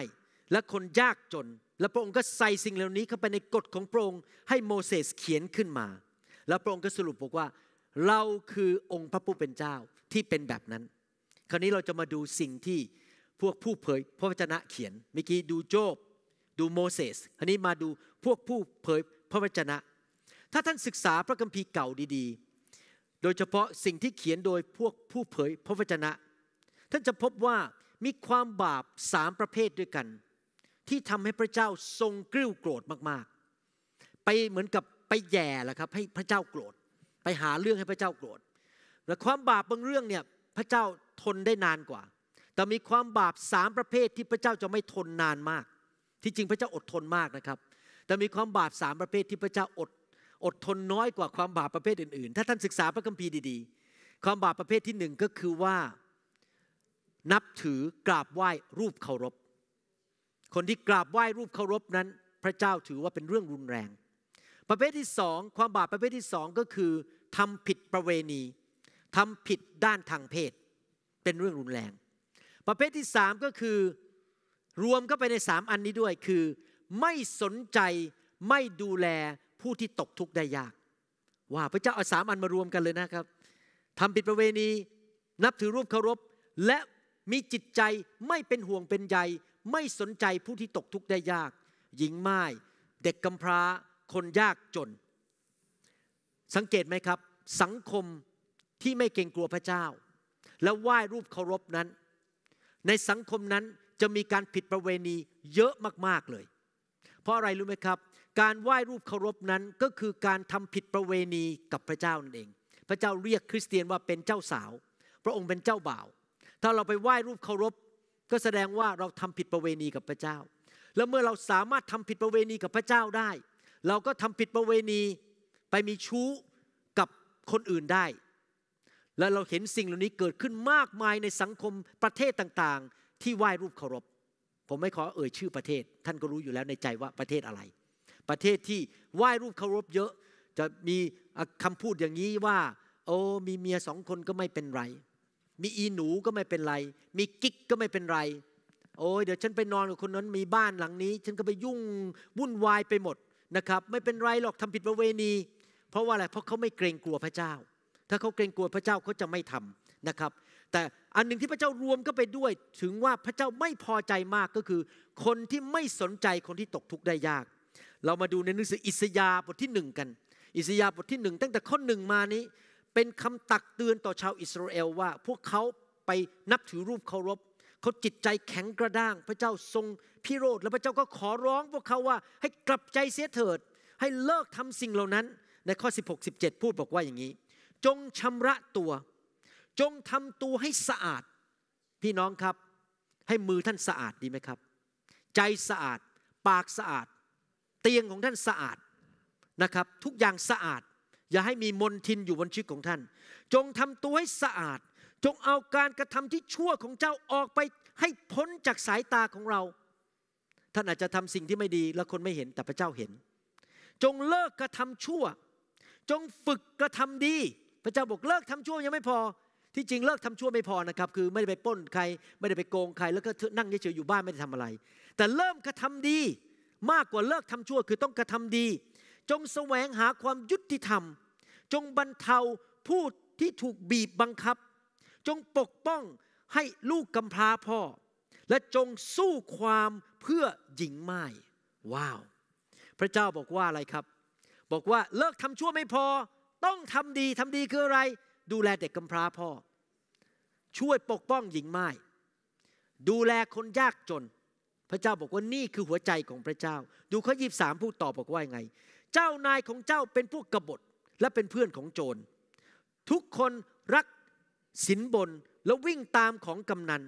และคนยากจน และพระองค์ก็ใส่สิ่งเหล่านี้เข้าไปในกฎของพระองค์ให้โมเสสเขียนขึ้นมา แล้วพระองค์ก็สรุปบอกว่าเราคือองค์พระผู้เป็นเจ้าที่เป็นแบบนั้น คราวนี้เราจะมาดูสิ่งที่พวกผู้เผยพระวจนะเขียนเมื่อกี้ดูโจบดูโมเสสอันนี้มาดูพวกผู้เผยพระวจนะ ถ้าท่านศึกษาพระคัมภีร์เก่าดี ๆ โดยเฉพาะสิ่งที่เขียนโดยพวกผู้เผยพระวจนะ ท่านจะพบว่ามีความบาปสามประเภทด้วยกัน ที่ทำให้พระเจ้าทรงกริ้วโกรธมากๆ ไปเหมือนกับไปแย่ละครับให้พระเจ้าโกรธไปหาเรื่องให้พระเจ้าโกรธแต่ความบาปบางเรื่องเนี่ยพระเจ้าทนได้นานกว่า แต่มีความบาปสามประเภทที่พระเจ้าจะไม่ทนนานมากที่จริงพระเจ้าอดทนมากนะครับแต่มีความบาปสามประเภทที่พระเจ้าอด อดทนน้อยกว่าความบาปประเภทอื่นๆ ถ้าท่านศึกษาพระคัมภีร์ดีๆ ความบาปประเภทที่หนึ่งก็คือว่านับถือกราบไหว้รูปเคารพ คนที่กราบไหว้รูปเคารพนั้น พระเจ้าถือว่าเป็นเรื่องรุนแรง ประเภทที่สองความบาปประเภทที่สองก็คือทำผิดประเวณีทำผิดด้านทางเพศเป็นเรื่องรุนแรง ประเภทที่สามก็คือรวมเข้าไปในสามอันนี้ด้วยคือไม่สนใจไม่ดูแลผู้ที่ตกทุกข์ได้ยาก ว่าพระเจ้าเอาสามอันมารวมกันเลยนะครับทำผิดประเวณีนับถือรูปเคารพ และมีจิตใจไม่เป็นห่วงเป็นใยไม่สนใจผู้ที่ตกทุกข์ได้ยาก หญิงม่ายเด็กกำพร้า คนยากจน สังเกตไหมครับ สังคมที่ไม่เกรงกลัวพระเจ้า และไหว้รูปเคารพนั้น ในสังคมนั้นจะมีการผิดประเวณีเยอะมากๆเลยเพราะอะไรรู้ไหมครับการไหว้รูปเคารพนั้นก็คือการทำผิดประเวณีกับพระเจ้านั่นเองพระเจ้าเรียกคริสเตียนว่าเป็นเจ้าสาวพระองค์เป็นเจ้าบ่าว ถ้าเราไปไหว้รูปเคารพ ก็แสดงว่าเราทำผิดประเวณีกับพระเจ้า แล้วเมื่อเราสามารถทำผิดประเวณีกับพระเจ้าได้ เราก็ทำผิดประเวณีไปมีชู้กับคนอื่นได้ และเราเห็นสิ่งเหล่านี้เกิดขึ้นมากมายในสังคมประเทศต่างๆ ที่ไหว้รูปเคารพผมไม่ขอเอ่ยชื่อประเทศท่านก็รู้อยู่แล้วในใจว่าประเทศอะไร ประเทศที่ไหว้รูปเคารพเยอะ จะมีคำพูดอย่างนี้ว่า โอ้มีเมียสองคนก็ไม่เป็นไร มีอีหนูก็ไม่เป็นไร มีกิ๊กก็ไม่เป็นไร โอ้ยเดี๋ยวฉันไปนอนกับคนนั้นมีบ้านหลังนี้ ฉันก็ไปยุ่งวุ่นวายไปหมดนะครับ ไม่เป็นไรหรอกทำผิดประเวณี เพราะว่าอะไรเพราะเขาไม่เกรงกลัวพระเจ้า ถ้าเขาเกรงกลัวพระเจ้าเขาจะไม่ทำนะครับแต่อันหนึ่งที่พระเจ้ารวมก็ไปด้วย ถึงว่าพระเจ้าไม่พอใจมากก็คือ คนที่ไม่สนใจคนที่ตกทุกข์ได้ยากเรามาดูในหนังสืออิสยาบทที่หนึ่งกัน อิสยาบทที่หนึ่งตั้งแต่ข้อหนึ่งมานี้ เป็นคำตักเตือนต่อชาวอิสราเอลว่าพวกเขาไปนับถือรูปเคารพเขาจิตใจแข็งกระด้าง พระเจ้าทรงพิโรธและพระเจ้าก็ขอร้องพวกเขาว่าให้กลับใจเสียเถิด ให้เลิกทำสิ่งเหล่านั้น ในข้อ16 17พูดบอกว่าอย่างนี้ จงชำระตัวจงทำตัวให้สะอาดพี่น้องครับ ให้มือท่านสะอาดดีไหมครับ ใจสะอาด ปากสะอาด เตียงของท่านสะอาดนะครับ ทุกอย่างสะอาด อย่าให้มีมลทินอยู่บนชีวิตของท่าน จงทำตัวให้สะอาด จงเอาการกระทำที่ชั่วของเจ้าออกไป ให้พ้นจากสายตาของเรา ท่านอาจจะทำสิ่งที่ไม่ดีและคนไม่เห็นแต่พระเจ้าเห็น จงเลิกกระทำชั่ว จงฝึกกระทำดี พระเจ้าบอกเลิกทำชั่วยังไม่พอที่จริงเลิกทำชั่วไม่พอนะครับคือไม่ได้ไปป้นใคร ไม่ได้ไปโกงใคร แล้วก็นั่งเฉยๆอยู่บ้านไม่ได้ทำอะไร แต่เริ่มกระทำดี มากกว่าเลิกทำชั่วคือต้องกระทำดี จงแสวงหาความยุติธรรม จงบรรเทาผู้ที่ถูกบีบบังคับ จงปกป้องให้ลูกกำพร้าพ่อ และจงสู้ความเพื่อหญิงไม้ว้าวพระเจ้าบอกว่าอะไรครับ บอกว่าเลิกทำชั่วไม่พอ ต้องทำดีทำดีคืออะไรดูแลเด็กกำพร้าพ่อช่วยปกป้องหญิงไม้ดูแลคนยากจน พระเจ้าบอกว่านี่คือหัวใจของพระเจ้า ดูข้อยีบสามพูดตอบบอกว่าไงเจ้านายของเจ้าเป็นพวกกบฏและเป็นเพื่อนของโจร ทุกคนรักสินบนแล้ววิ่งตามของกำนัน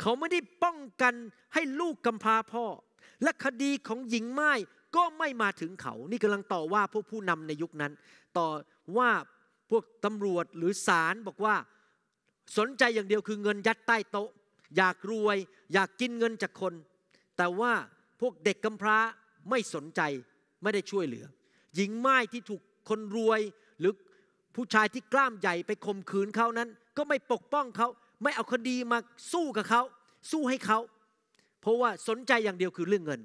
เขาไม่ได้ป้องกันให้ลูกกำพร้าพ่อและคดีของหญิงไม้ก็ไม่มาถึงเขา นี่กำลังต่อว่าพวกผู้นำในยุคนั้นต่อว่าพวกตำรวจหรือศาลบอกว่าสนใจอย่างเดียวคือเงินยัดใต้โต๊ะ อยากรวย อยากกินเงินจากคน แต่ว่าพวกเด็กกำพร้าไม่สนใจไม่ได้ช่วยเหลือ หญิงไม้ที่ถูกคนรวยหรือผู้ชายที่กล้ามใหญ่ไปข่มขืนเขานั้น ก็ไม่ปกป้องเขาไม่เอาคดีมา สู้กับเขา สู้ให้เขาเพราะว่าสนใจอย่างเดียวคือเรื่องเงิน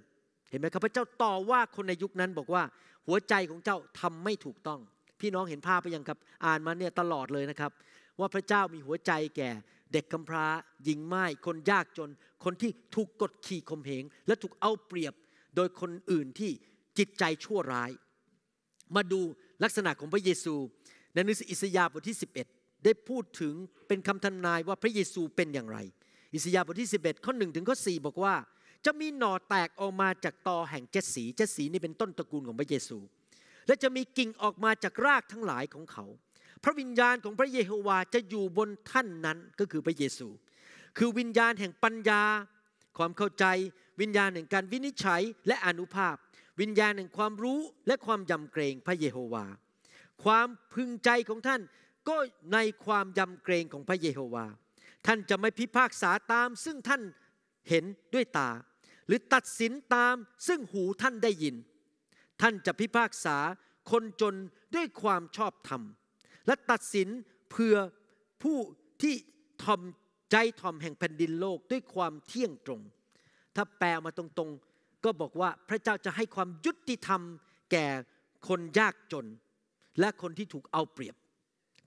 เห็นไหมครับ พระเจ้าต่อว่าคนในยุคนั้นบอกว่า หัวใจของเจ้าทำไม่ถูกต้องี่น้องเห็นภาพไปยังครับอ่านมาเนี่ยตลอดเลยนะครับ ว่าพระเจ้ามีหัวใจแก่ เด็กกำพร้า หญิงไม้คนยากจน คนที่ถูกกดขี่ข่มเหงและถูกเอาเปรียบโดยคนอื่นที่จิตใจชั่วร้าย มาดูลักษณะของพระเยซูในหนังสืออิสยาห์บทที่ 11 ได้พูดถึงเป็นคำทำนายว่าพระเยซูเป็นอย่างไร อิสยาห์บทที่ 11ข้อ1ถึงข้อ4บอกว่าจะมีหน่อแตกออกมาจากตอแห่งเจสีเจสีนี่เป็นต้นตระกูลของพระเยซูและจะมีกิ่งออกมาจากรากทั้งหลายของเขา พระวิญญาณของพระเยโฮวาจะอยู่บนท่านนั้นก็คือพระเยซู คือวิญญาณแห่งปัญญา ความเข้าใจวิญญาณแห่งการวินิจฉัยและอนุภาพ วิญญาณแห่งความรู้และความยำเกรงพระเยโฮวา ความพึงใจของท่านก็ในความยำเกรงของพระเยโฮวาท่านจะไม่พิพากษาตาม ซึ่งท่านเห็นด้วยตา หรือตัดสินตามซึ่งหูท่านได้ยินท่านจะพิพากษาคนจนด้วยความชอบธรรม และตัดสินเพื่อผู้ที่ทอมใจทอมแห่งแผ่นดินโลกด้วยความเที่ยงตรง ถ้าแปลมาตรงๆ ก็บอกว่าพระเจ้าจะให้ความยุติธรรม แก่คนยากจน และคนที่ถูกเอาเปรียบ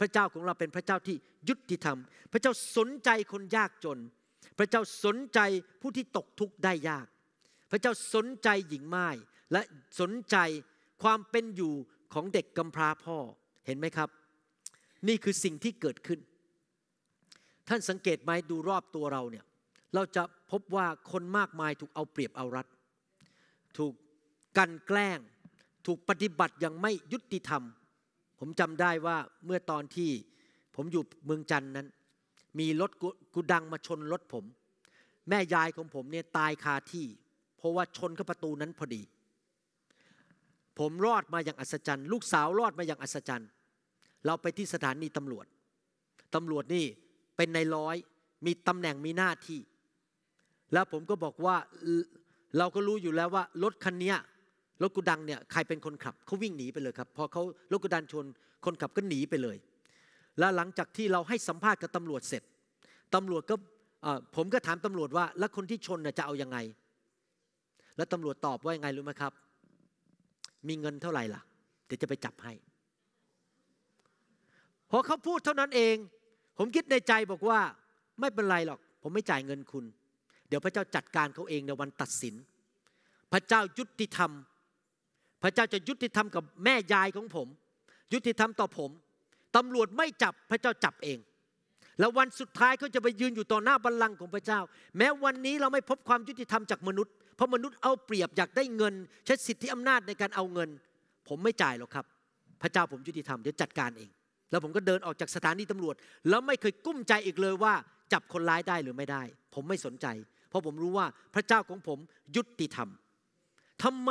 พระเจ้าของเราเป็นพระเจ้าที่ยุติธรรม พระเจ้าสนใจคนยากจน พระเจ้าสนใจผู้ที่ตกทุกข์ได้ยาก พระเจ้าสนใจหญิงไม้และสนใจความเป็นอยู่ของเด็กกำพร้าพ่อเห็นไหมครับ นี่คือสิ่งที่เกิดขึ้น ท่านสังเกตไหมดูรอบตัวเราเนี่ยเราจะพบว่าคนมากมายถูกเอาเปรียบเอารัดถูกกันแกล้งถูกปฏิบัติอย่างไม่ยุติธรรม ผมจำได้ว่าเมื่อตอนที่ผมอยู่เมืองจันนั้น มีรถกูดังมาชนรถผม แม่ยายของผมเนี่ยตายคาที่เพราะว่าชนเข้าประตูนั้นพอดีผมรอดมาอย่างอัศจรรย์ลูกสาวรอดมาอย่างอัศจรรย์ เราไปที่สถานีตำรวจตำรวจนี่เป็นในร้อยมีตำแหน่งมีหน้าที่ แล้วผมก็บอกว่าเราก็รู้อยู่แล้วว่ารถคันนี้รถกุดังเนี่ยใครเป็นคนขับเขาวิ่งหนีไปเลยครับพอเขารถกุดังชน คนขับก็หนีไปเลย แล้วหลังจากที่เราให้สัมภาษณ์กับตำรวจเสร็จตำรวจก็ผมก็ถามตำรวจว่า แล้วคนที่ชนจะเอาอยัางไง แล้วตำรวจตอบว่ายังไงรู้ไหมครับมีเงินเท่าไหร่ล่ะเดี๋ยวจะไปจับให้ พอเขาพูดเท่านั้นเอง ผมคิดในใจบอกว่าไม่เป็นไรหรอกผมไม่จ่ายเงินคุณ เดี๋ยวพระเจ้าจัดการเขาเอง ในวันตัดสิน พระเจ้ายุติธรรม พระเจ้าจะยุติธรรมกับแม่ยายของผม ยุติธรรมต่อผมตำรวจไม่จับพระเจ้าจับเอง แล้ววันสุดท้ายเขาจะไปยืนอยู่ต่อหน้าบัลลังก์ของพระเจ้า แม้วันนี้เราไม่พบความยุติธรรมจากมนุษย์เพราะมนุษย์เอาเปรียบอยากได้เงิน ใช้สิทธิอำนาจในการเอาเงิน ผมไม่จ่ายหรอกครับ พระเจ้าผมยุติธรรมเดี๋ยวจัดการเอง แล้วผมก็เดินออกจากสถานีตำรวจ แล้วไม่เคยกุ้มใจอีกเลยว่า จับคนร้ายได้หรือไม่ได้ ผมไม่สนใจ เพราะผมรู้ว่าพระเจ้าของผมยุติธรรม ทำไม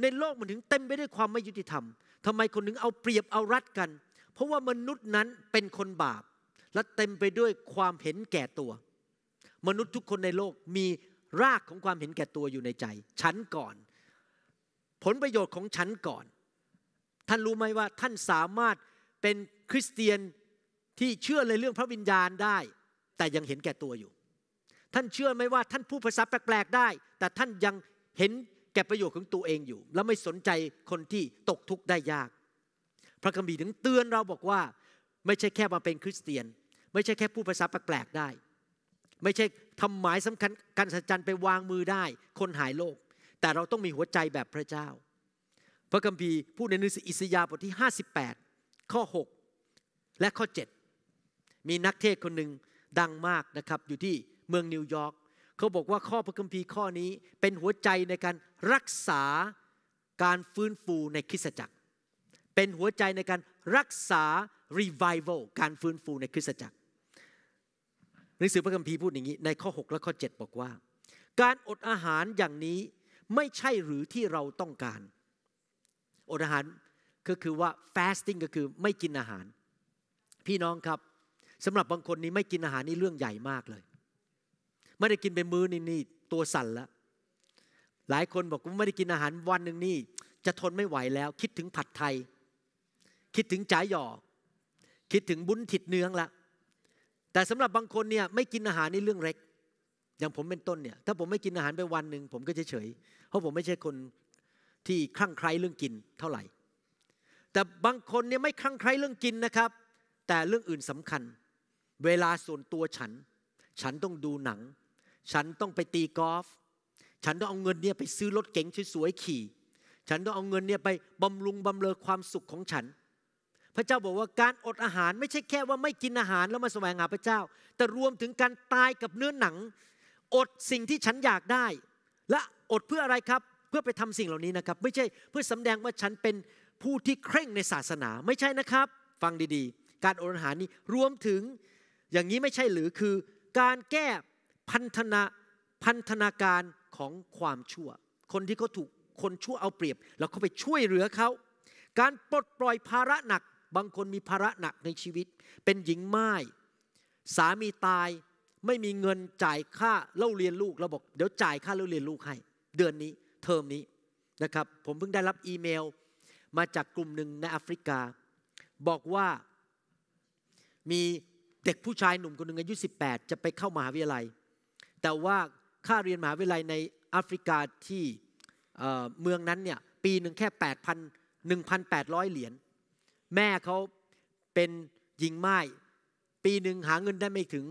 ในโลกมันถึงเต็มไปด้วยความไม่ยุติธรรม ทำไมคนถึงเอาเปรียบเอารัดกัน เพราะว่ามนุษย์นั้นเป็นคนบาป และเต็มไปด้วยความเห็นแก่ตัว มนุษย์ทุกคนในโลกมีรากของความเห็นแก่ตัวอยู่ในใจ ฉันก่อน ผลประโยชน์ของฉันก่อน ท่านรู้ไหมว่าท่านสามารถเป็นคริสเตียนที่เชื่อในเรื่องพระวิญญาณได้ แต่ยังเห็นแก่ตัวอยู่ ท่านเชื่อไหมว่าท่านพูดภาษาแปลกๆ ได้ แต่ท่านยังเห็นแก่ประโยชน์ของตัวเองอยู่ และไม่สนใจคนที่ตกทุกข์ได้ยาก พระคัมภีร์ถึงเตือนเราบอกว่า ไม่ใช่แค่มาเป็นคริสเตียน ไม่ใช่แค่พูดภาษาแปลกๆได้ไม่ใช่ทำหมายสำคัญการสัจจันไปวางมือได้ คนหายโรคแต่เราต้องมีหัวใจแบบพระเจ้า พระคัมภีร์พูดในหนังสืออิสยาห์บทที่ 58 ข้อ 6 และข้อ 7 มีนักเทศคนหนึ่งดังมากนะครับอยู่ที่เมืองนิวยอร์กเขาบอกว่าข้อพระคัมภีร์ข้อนี้เป็นหัวใจในการรักษาการฟื้นฟูในคริสตจักร เป็นหัวใจในการรักษา revival การฟื้นฟูในคริสตจักรหนังสือพระคัมภีร์พูดอย่างนี้ในข้อ6และข้อ7บอกว่า การอดอาหารอย่างนี้ไม่ใช่หรือที่เราต้องการ อดอาหารก็คือว่า fasting ก็คือไม่กินอาหาร พี่น้องครับสำหรับบางคนนี้ไม่กินอาหารนี่เรื่องใหญ่มากเลย ไม่ได้กินเป็นมื้อนี่นี่ตัวสั่นละหลายคนบอกว่าไม่ได้กินอาหารวันหนึ่งนี่ จะทนไม่ไหวแล้ว คิดถึงผัดไทย คิดถึงจ๋ายหยอคิดถึงบุญถิดเนื้องละแต่สำหรับบางคนเนี่ยไม่กินอาหารนี่เรื่องเล็กอย่างผมเป็นต้นเนี่ยถ้าผมไม่กินอาหารไปวันหนึ่งผมก็เฉยเพราะผมไม่ใช่คนที่คลั่งไคล้เรื่องกินเท่าไหร่ แต่บางคนเนี่ยไม่คลั่งไคล้เรื่องกินนะครับ แต่เรื่องอื่นสำคัญเวลาส่วนตัวฉัน ฉันต้องดูหนัง ฉันต้องไปตีกอล์ฟฉันต้องเอาเงินเนี่ยไปซื้อรถเก๋งสวยๆขี่ ฉันต้องเอาเงินเนี่ยไปบำรุงบำเรอความสุขของฉันพระเจ้าบอกว่าการอดอาหาร ไม่ใช่แค่ว่าไม่กินอาหารแล้วมาแสวงหาพระเจ้า แต่รวมถึงการตายกับเนื้อหนัง อดสิ่งที่ฉันอยากได้ และอดเพื่ออะไรครับเพื่อไปทำสิ่งเหล่านี้นะครับ ไม่ใช่เพื่อสำแดงว่าฉันเป็นผู้ที่เคร่งในศาสนาไม่ใช่นะครับ ฟังดีๆ การอดอาหารนี้รวมถึงอย่างนี้ไม่ใช่หรือคือ การแก้พันธนาพันธนาการของความชั่ว คนที่เขาถูกคนชั่วเอาเปรียบแล้วเขาไปช่วยเหลือเขาการปลดปล่อยภาระหนักบางคนมีภาระหนักในชีวิต เป็นหญิงไม้สามีตายไม่มีเงินจ่ายค่าเล่าเรียนลูกเราบอกเดี๋ยวจ่ายค่าเล่าเรียนลูกให้เดือนนี้เทอมนี้นะครับผมเพิ่งได้รับอีเมลมาจากกลุ่มหนึ่งในแอฟริกาบอกว่ามีเด็กผู้ชายหนุ่มคนหนึ่งอายุ18จะไปเข้ามหาวิทยาลัย แต่ว่าค่าเรียนมหาวิทยาลัยในแอฟริกาที่เมืองนั้นเนี่ยปีหนึ่งแค่8,000 1,800เหรียญแม่เขาเป็นหญิงไม้ปีหนึ่งหาเงินได้ไม่ถึง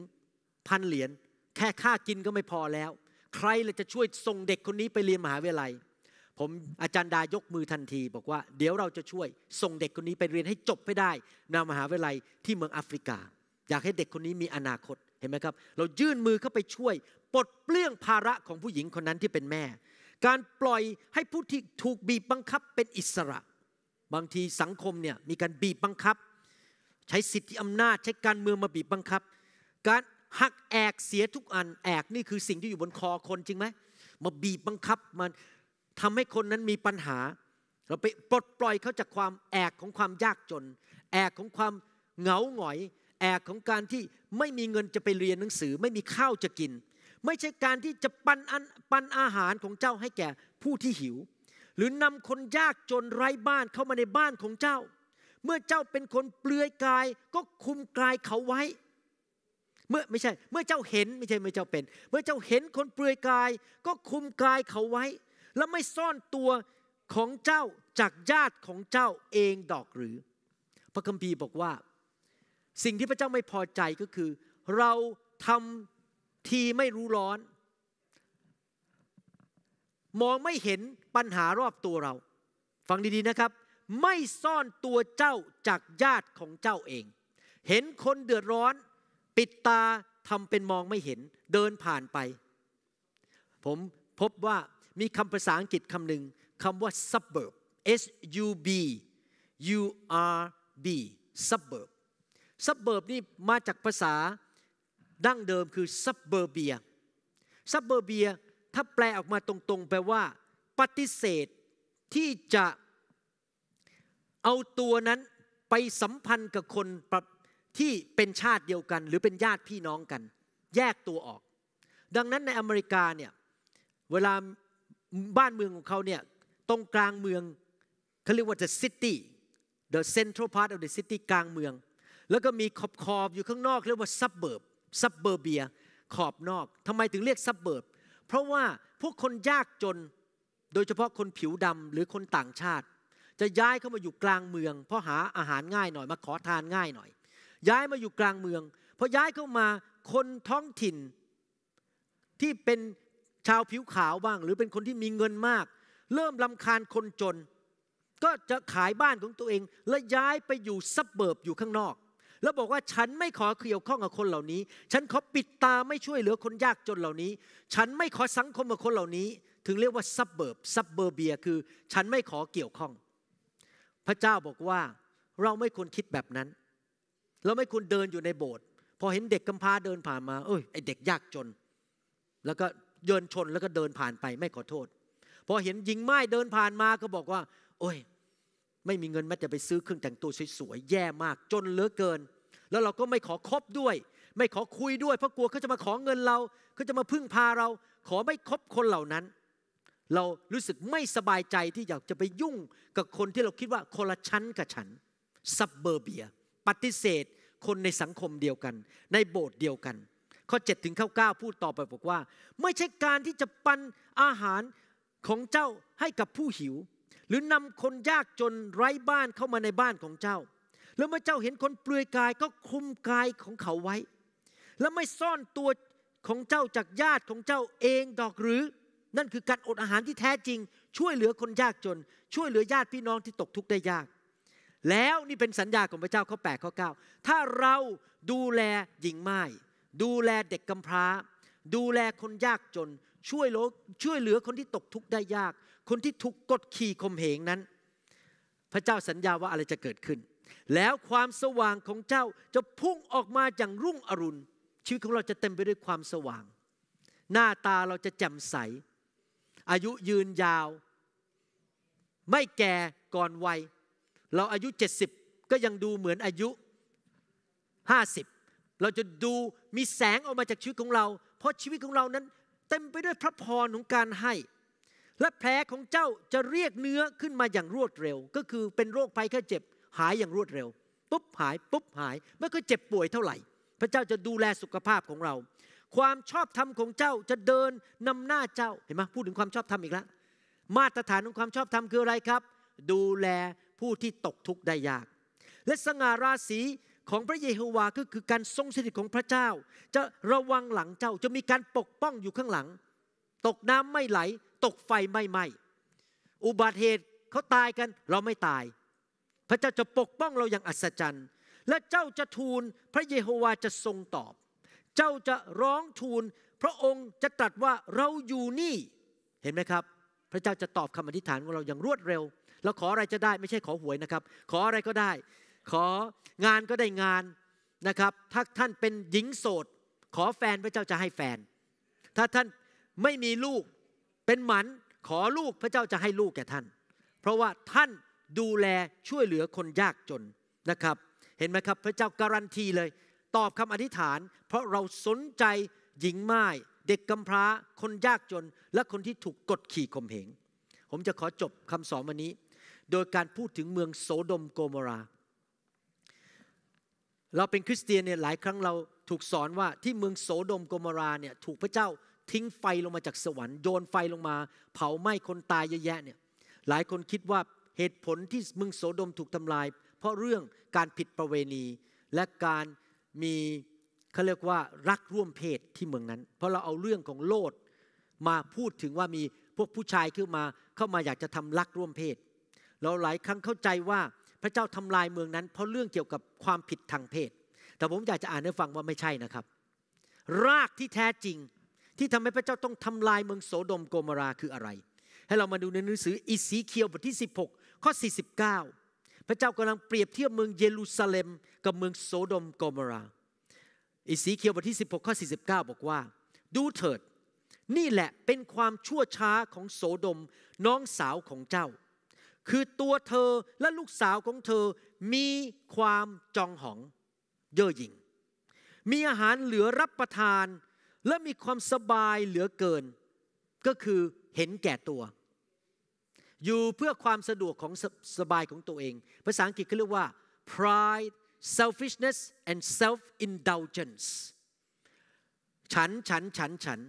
พันเหรียญแค่ค่ากินก็ไม่พอแล้ว ใครเลยจะช่วยส่งเด็กคนนี้ไปเรียนมหาวิทยาลัย ผมอาจารย์ดายกมือทันที บอกว่าเดี๋ยวเราจะช่วยส่งเด็กคนนี้ไปเรียนให้จบให้ได้ในมหาวิทยาลัยที่เมืองแอฟริกา อยากให้เด็กคนนี้มีอนาคตเห็นไหมครับเรายื่นมือเข้าไปช่วยปลดเปลื้องภาระของผู้หญิงคนนั้นที่เป็นแม่ การปล่อยให้ผู้ที่ถูกบีบบังคับเป็นอิสระบางทีสังคมเนี่ยมีการบีบบังคับ ใช้สิทธิอำนาจใช้การเมืองมาบีบบังคับ การหักแอกเสียทุกอันแอกนี่คือสิ่งที่อยู่บนคอคนจริงไหมมาบีบบังคับมันทำให้คนนั้นมีปัญหา เราไปปลดปล่อยเขาจากความแอกของความยากจน แอกของความเหงาหงอย แอกของการที่ไม่มีเงินจะไปเรียนหนังสือ ไม่มีข้าวจะกิน ไม่ใช่การที่จะปันปันอาหารของเจ้าให้แก่ผู้ที่หิวหรือนำคนยากจนไร้บ้านเข้ามาในบ้านของเจ้า เมื่อเจ้าเป็นคนเปลือยกาย ก็คุมกายเขาไว้ เมื่อไม่ใช่เมื่อเจ้าเห็นไม่ใช่เมื่อเจ้าเป็น เมื่อเจ้าเห็นคนเปลือยกาย ก็คุมกายเขาไว้ และไม่ซ่อนตัวของเจ้าจากญาติของเจ้าเองดอกหรือ พระคัมภีร์บอกว่า สิ่งที่พระเจ้าไม่พอใจก็คือ เราทำทีไม่รู้ร้อนมองไม่เห็นปัญหารอบตัวเรา ฟังดีๆนะครับ ไม่ซ่อนตัวเจ้าจากญาติของเจ้าเอง เห็นคนเดือดร้อน ปิดตาทำเป็นมองไม่เห็นเดินผ่านไป ผมพบว่ามีคำภาษาอังกฤษคำหนึ่งคำว่า suburb S U B U R B suburb suburb นี่มาจากภาษาดั้งเดิมคือ suburbia suburbia ถ้าแปลออกมาตรงๆ แปลว่า ปฏิเสธที่จะเอาตัวนั้นไปสัมพันธ์กับคนที่เป็นชาติเดียวกัน หรือเป็นญาติพี่น้องกัน แยกตัวออก ดังนั้นในอเมริกาเนี่ยเวลาบ้านเมืองของเขาเนี่ยตรงกลางเมืองเขาเรียกว่า the city the central part of the city กลางเมือง แล้วก็มีขอบขอบอยู่ข้างนอกเรียกว่า suburb suburbia ขอบนอกทำไมถึงเรียก suburb เพราะว่าพวกคนยากจนโดยเฉพาะคนผิวดำหรือคนต่างชาติจะย้ายเข้ามาอยู่กลางเมือง เพราะหาอาหารง่ายหน่อยมาขอทานง่ายหน่อย ย้ายมาอยู่กลางเมืองพอย้ายเข้ามาคนท้องถิ่น ที่เป็นชาวผิวขาวบ้าง หรือเป็นคนที่มีเงินมาก เริ่มลำคาญคนจน ก็จะขายบ้านของตัวเองและย้ายไปอยู่ซับเบิร์บอยู่ข้างนอกแล้วบอกว่าฉันไม่ขอเกี่ยวข้องกับคนเหล่านี้ ฉันขอปิดตาไม่ช่วยเหลือคนยากจนเหล่านี้ ฉันไม่ขอสังคมกับคนเหล่านี้ ถึงเรียกว่าซับเบิร์บซับเบอร์เบียคือ ฉันไม่ขอเกี่ยวข้อง พระเจ้าบอกว่า เราไม่ควรคิดแบบนั้น เราไม่ควรเดินอยู่ในโบสถ์พอเห็นเด็กกำพร้าเดินผ่านมา เอ้ยไอเด็กยากจน แล้วก็เดินชนแล้วก็เดินผ่านไป ไม่ขอโทษ พอเห็นหญิงไม้เดินผ่านมาก็บอกว่า โอ้ยไม่มีเงินแม้จะไปซื้อเครื่องแต่งตัวสวยๆ แย่มาก จนเหลือเกิน แล้วเราก็ไม่ขอคบด้วย ไม่ขอคุยด้วย เพราะกลัวเขาจะมาขอเงินเราเขาจะมาพึ่งพาเรา ขอไม่คบคนเหล่านั้น เรารู้สึกไม่สบายใจที่อยากจะไปยุ่งกับคนที่เราคิดว่าคนละชั้นกับฉันซับเบอร์เบียปฏิเสธ คนในสังคมเดียวกัน ในโบสถ์เดียวกัน ข้อ7ถึงข้อ9พูดต่อไปบอกว่า ไม่ใช่การที่จะปันอาหารของเจ้าให้กับผู้หิวหรือนำคนยากจนไร้บ้านเข้ามาในบ้านของเจ้า แล้วเมื่อเจ้าเห็นคนเปลือยกายก็คุมกายของเขาไว้ และไม่ซ่อนตัวของเจ้าจากญาติของเจ้าเองดอกหรือ นั่นคือการอดอาหารที่แท้จริง ช่วยเหลือคนยากจน ช่วยเหลือญาติพี่น้องที่ตกทุกข์ได้ยาก แล้วนี่เป็นสัญญาของพระเจ้าข้อดข้อาถ้าเราดูแลหญิงไม้ดูแลเด็กกำพร้า ดูแลคนยากจนช่วยลช่วยเหลือคนที่ตกทุกข์ได้ยาก คนที่ถูกกดขี่ข่มเหงนั้น พระเจ้าสัญญาว่าอะไรจะเกิดขึ้น แล้วความสว่างของเจ้าจะพุ่งออกมาอย่างรุ่งอรุณ ชีวิตของเราจะเต็มไปด้วยความสว่าง หน้าตาเราจะแจ่มใส อายุยืนยาว ไม่แก่ก่อนวัยเราอายุเจ็ดสิบก็ยังดูเหมือนอายุห้าสิบเราจะดูมีแสงออกมาจากชีวิตของเรา เพราะชีวิตของเรานั้นเต็มไปด้วยพระพรของการให้ และแผลของเจ้าจะเรียกเนื้อขึ้นมาอย่างรวดเร็ว ก็คือเป็นโรคภัยแค่เจ็บหายอย่างรวดเร็วปุ๊บหายปุ๊บหายไม่ค่อยเจ็บป่วยเท่าไหร่ พระเจ้าจะดูแลสุขภาพของเรา ความชอบธรรมของเจ้าจะเดินนำหน้าเจ้าเห็นไหมพูดถึงความชอบธรรมอีกแล้วมาตรฐานของความชอบธรรมคืออะไรครับ ดูแลผู้ที่ตกทุกข์ได้ยากและสง่าราศีของพระเยโฮวาก็คือการทรงสถิตของพระเจ้า จะระวังหลังเจ้าจะมีการปกป้องอยู่ข้างหลัง ตกน้ำไม่ไหล ตกไฟไม่ไหม้อุบัติเหตุเขาตายกันเราไม่ตาย พระเจ้าจะปกป้องเราอย่างอัศจรรย์และเจ้าจะทูลพระเยโฮวาจะทรงตอบ เจ้าจะร้องทูล พระองค์จะตรัสว่าเราอยู่นี่เห็นไหมครับ พระเจ้าจะตอบคำอธิษฐานของเราอย่างรวดเร็วเราขออะไรจะได้ไม่ใช่ขอหวยนะครับ ขออะไรก็ได้ของานก็ได้งานนะครับ ถ้าท่านเป็นหญิงโสดขอแฟนพระเจ้าจะให้แฟน ถ้าท่านไม่มีลูกเป็นหมันขอลูกพระเจ้าจะให้ลูกแก่ท่าน เพราะว่าท่านดูแลช่วยเหลือคนยากจนนะครับ เห็นไหมครับ พระเจ้าการันตีเลย ตอบคำอธิษฐาน เพราะเราสนใจหญิง่ม้เด็กกำพร้า คนยากจน และคนที่ถูกกดขี่ข่มเหงผมจะขอจบคำสอนวันนี้ โดยการพูดถึงเมืองโสดมโกมราเราเป็นคริสเตียนเนี่ยหลายครั้งเราถูกสอนว่าที่เมืองโสดมโกมราเนี่ยถูกพระเจ้าทิ้งไฟลงมาจากสวรรค์โยนไฟลงมา เผาไหม้คนตายเยอะแยะเนี่ยหลายคนคิดว่าเหตุผลที่เมืองโสดมถูกทำลาย เพราะเรื่องการผิดประเวณีและการมีเขาเรียกว่ารักร่วมเพศที่เมืองนั้น เพราะเราเอาเรื่องของโลดมาพูดถึงว่ามีพวกผู้ชายขึ้นมาเข้ามาอยากจะทำรักร่วมเพศ เราหลายครั้งเข้าใจว่าระเจ้าทำลายเมืองนั้น เพราะเรื่องเกี่ยวกับความผิดทางเพศ แต่ผมอยากจะอ่านให้ฟังว่าไม่ใช่นะครับ รากที่แท้จริงที่ทำให้พระเจ้าต้องทำลายเมืองโสดมโกมราคืออะไร ให้เรามาดูในหนังสือ อิสีเคียวบทที่ 16 ข้อ 49 พระเจ้ากำลังเปรียบเทียบเมืองเยรูซาเล็ม กับเมืองโสดมโกมราอิสีเคียวบทที่ 16 ข้อ 49 บอกว่าดูเถิด นี่แหละเป็นความชั่วช้าของโสดมน้องสาวของเจ้าคือตัวเธอและลูกสาวของเธอมีความจองหองเย่อหยิ่ง มีอาหารเหลือรับประทาน และมีความสบายเหลือเกิน ก็คือเห็นแก่ตัว อยู่เพื่อความสะดวกของสสบายของตัวเอง ภาษาอังกฤษเขาเรียกว่า pride selfishness and self indulgence ฉันฉันฉันฉัน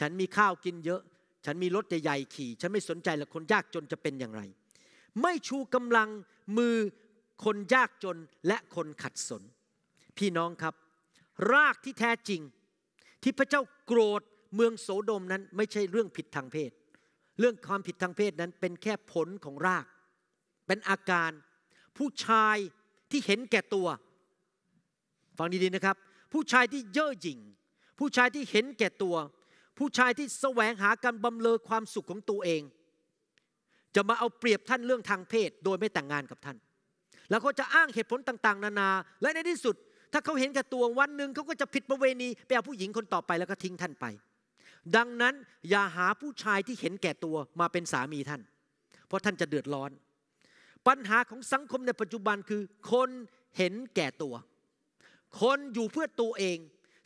ฉันมีข้าวกินเยอะ ฉันมีรถใหญ่ๆขี่ฉันไม่สนใจหรอกคนยากจนจะเป็นอย่างไรไม่ชูกำลังมือคนยากจนและคนขัดสน พี่น้องครับ รากที่แท้จริง ที่พระเจ้าโกรธเมืองโสโดมนั้น ไม่ใช่เรื่องผิดทางเพศ เรื่องความผิดทางเพศนั้นเป็นแค่ผลของราก เป็นอาการผู้ชายที่เห็นแก่ตัวฟังดีๆนะครับ ผู้ชายที่เย่อหยิ่งผู้ชายที่เห็นแก่ตัว ผู้ชายที่แสวงหาการบำเลอความสุขของตัวเองจะมาเอาเปรียบท่านเรื่องทางเพศโดยไม่แต่งงานกับท่าน แล้วเขาจะอ้างเหตุผลต่างๆ นานา และในที่สุด ถ้าเขาเห็นกับตัววันหนึ่งเขาก็จะผิดประเวณี ไปเอาผู้หญิงคนต่อไปแล้วก็ทิ้งท่านไป ดังนั้นอย่าหาผู้ชายที่เห็นแก่ตัวมาเป็นสามีท่าน เพราะท่านจะเดือดร้อน ปัญหาของสังคมในปัจจุบันคือ คนเห็นแก่ตัว คนอยู่เพื่อตัวเอง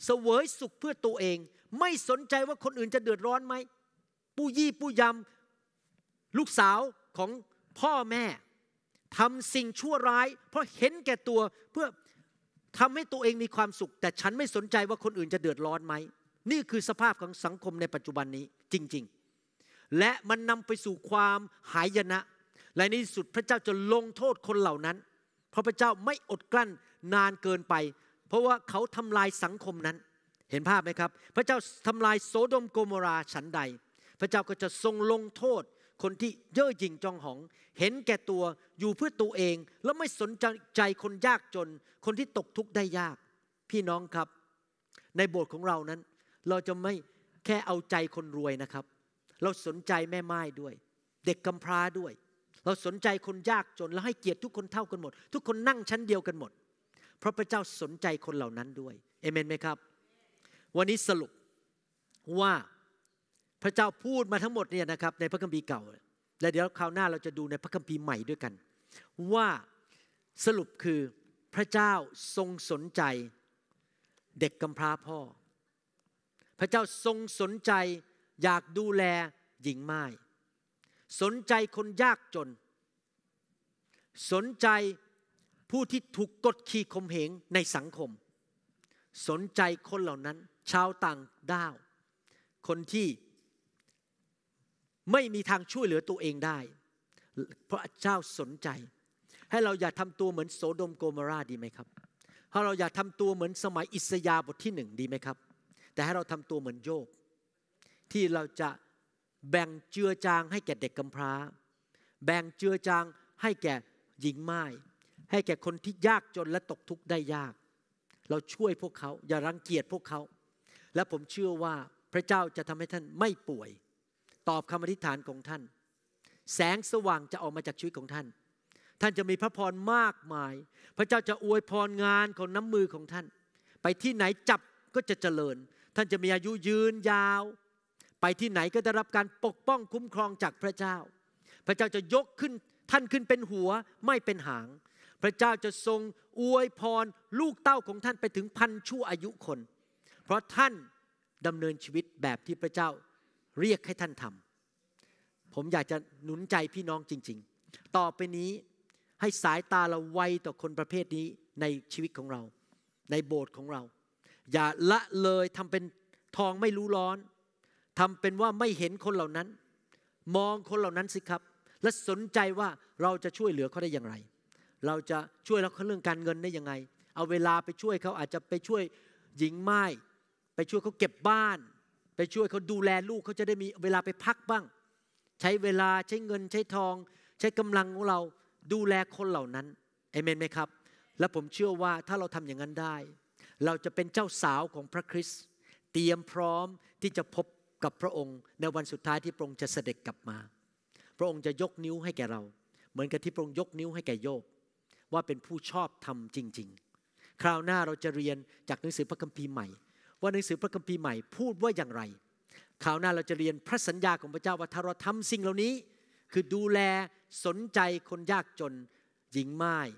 สวยสุขเพื่อตัวเอง ไม่สนใจว่าคนอื่นจะเดือดร้อนไหมปู้ยี่ปู้ยำลูกสาวของพ่อแม่ทำสิ่งชั่วร้าย เพราะเห็นแก่ตัวเพื่อทำให้ตัวเองมีความสุข แต่ฉันไม่สนใจว่าคนอื่นจะเดือดร้อนไหม นี่คือสภาพของสังคมในปัจจุบันนี้จริง ๆ และมันนำไปสู่ความหายนะและในที่สุดพระเจ้าจะลงโทษคนเหล่านั้น เพราะพระเจ้าไม่อดกลั้นนานเกินไป เพราะว่าเขาทำลายสังคมนั้น เห็นภาพไหมครับ พระเจ้าทำลายโสดมโกมราฉันใด พระเจ้าก็จะทรงลงโทษคนที่เย่อหยิ่งจองหอง เห็นแก่ตัวอยู่เพื่อตัวเองแล้วไม่สนใจคนยากจน คนที่ตกทุกข์ได้ยาก พี่น้องครับ ในโบสถ์ของเรานั้น เราจะไม่แค่เอาใจคนรวยนะครับ เราสนใจแม่ไม้ด้วย เด็กกำพร้าด้วย เราสนใจคนยากจนแล้วให้เกียรติทุกคนเท่ากันหมด ทุกคนนั่งชั้นเดียวกันหมด เพราะพระเจ้าสนใจคนเหล่านั้นด้วยเอเมนไหมครับ วันนี้สรุปว่าพระเจ้าพูดมาทั้งหมดเนี่ยนะครับในพระคัมภีร์เก่าและเดี๋ยวคราวหน้าเราจะดูในพระคัมภีร์ใหม่ด้วยกัน ว่าสรุปคือพระเจ้าทรงสนใจเด็กกำพร้าพ่อ พระเจ้าทรงสนใจอยากดูแลหญิงไม้สนใจคนยากจน สนใจผู้ที่ถูกกดขี่ข่มเหงในสังคม สนใจคนเหล่านั้นชาวต่างด้าวคนที่ไม่มีทางช่วยเหลือตัวเองได้ เพราะเจ้าสนใจ ให้เราอย่าทำตัวเหมือนโสดมโกมาราดีไหมครับ ให้เราอย่าทำตัวเหมือนสมัยอิสยาบทที่หนึ่งดีไหมครับ แต่ให้เราทำตัวเหมือนโยบที่เราจะแบ่งเจือจางให้แก่เด็กกำพร้า แบ่งเจือจางให้แก่หญิงไม้ให้แก่คนที่ยากจนและตกทุกข์ได้ยาก เราช่วยพวกเขาอย่ารังเกียจพวกเขา และผมเชื่อว่าพระเจ้าจะทำให้ท่านไม่ป่วยตอบคำอธิษฐานของท่าน แสงสว่างจะออกมาจากชีวิตของท่าน ท่านจะมีพระพรมากมาย พระเจ้าจะอวยพรงานของน้ำมือของท่าน ไปที่ไหนจับก็จะเจริญ ท่านจะมีอายุยืนยาว ไปที่ไหนก็จะรับการปกป้องคุ้มครองจากพระเจ้า พระเจ้าจะยกขึ้นท่านขึ้นเป็นหัวไม่เป็นหาง พระเจ้าจะทรงอวยพรลูกเต้าของท่านไปถึงพันชั่วอายุคน เพราะท่านดำเนินชีวิตแบบที่พระเจ้าเรียกให้ท่านทำผมอยากจะหนุนใจพี่น้องจริง ๆ ต่อไปนี้ให้สายตาเราไวต่อคนประเภทนี้ในชีวิตของเรา ในโบสถ์ของเรา อย่าละเลยทำเป็นทองไม่รู้ร้อนทำเป็นว่าไม่เห็นคนเหล่านั้น มองคนเหล่านั้นสิครับ และสนใจว่าเราจะช่วยเหลือเขาได้อย่างไร เราจะช่วยเขาเรื่องการเงินได้ยังไง เอาเวลาไปช่วยเขาอาจจะไปช่วยหญิงไม้ไปช่วยเขาเก็บบ้านไปช่วยเขาดูแลลูกเขาจะได้มีเวลาไปพักบ้าง ใช้เวลาใช้เงินใช้ทอง ใช้กำลังของเราดูแลคนเหล่านั้นเอเมนไหมครับ และผมเชื่อว่าถ้าเราทำอย่างนั้นได้ เราจะเป็นเจ้าสาวของพระคริสต์เตรียมพร้อมที่จะพบกับพระองค์ ในวันสุดท้ายที่พระองค์จะเสด็จกลับมา พระองค์จะยกนิ้วให้แก่เรา เหมือนกับที่พระองค์ยกนิ้วให้แก่โยบว่าเป็นผู้ชอบทำจริงๆ คราวหน้าเราจะเรียนจากหนังสือพระคัมภีร์ใหม่ว่าหนังสือพระคัมภีร์ใหม่พูดว่าอย่างไรข่าวหน้าเราจะเรียนพระสัญญาของพระเจ้าว่าถ้าเราทำสิ่งเหล่านี้ คือดูแลสนใจคนยากจนหญิงม่าย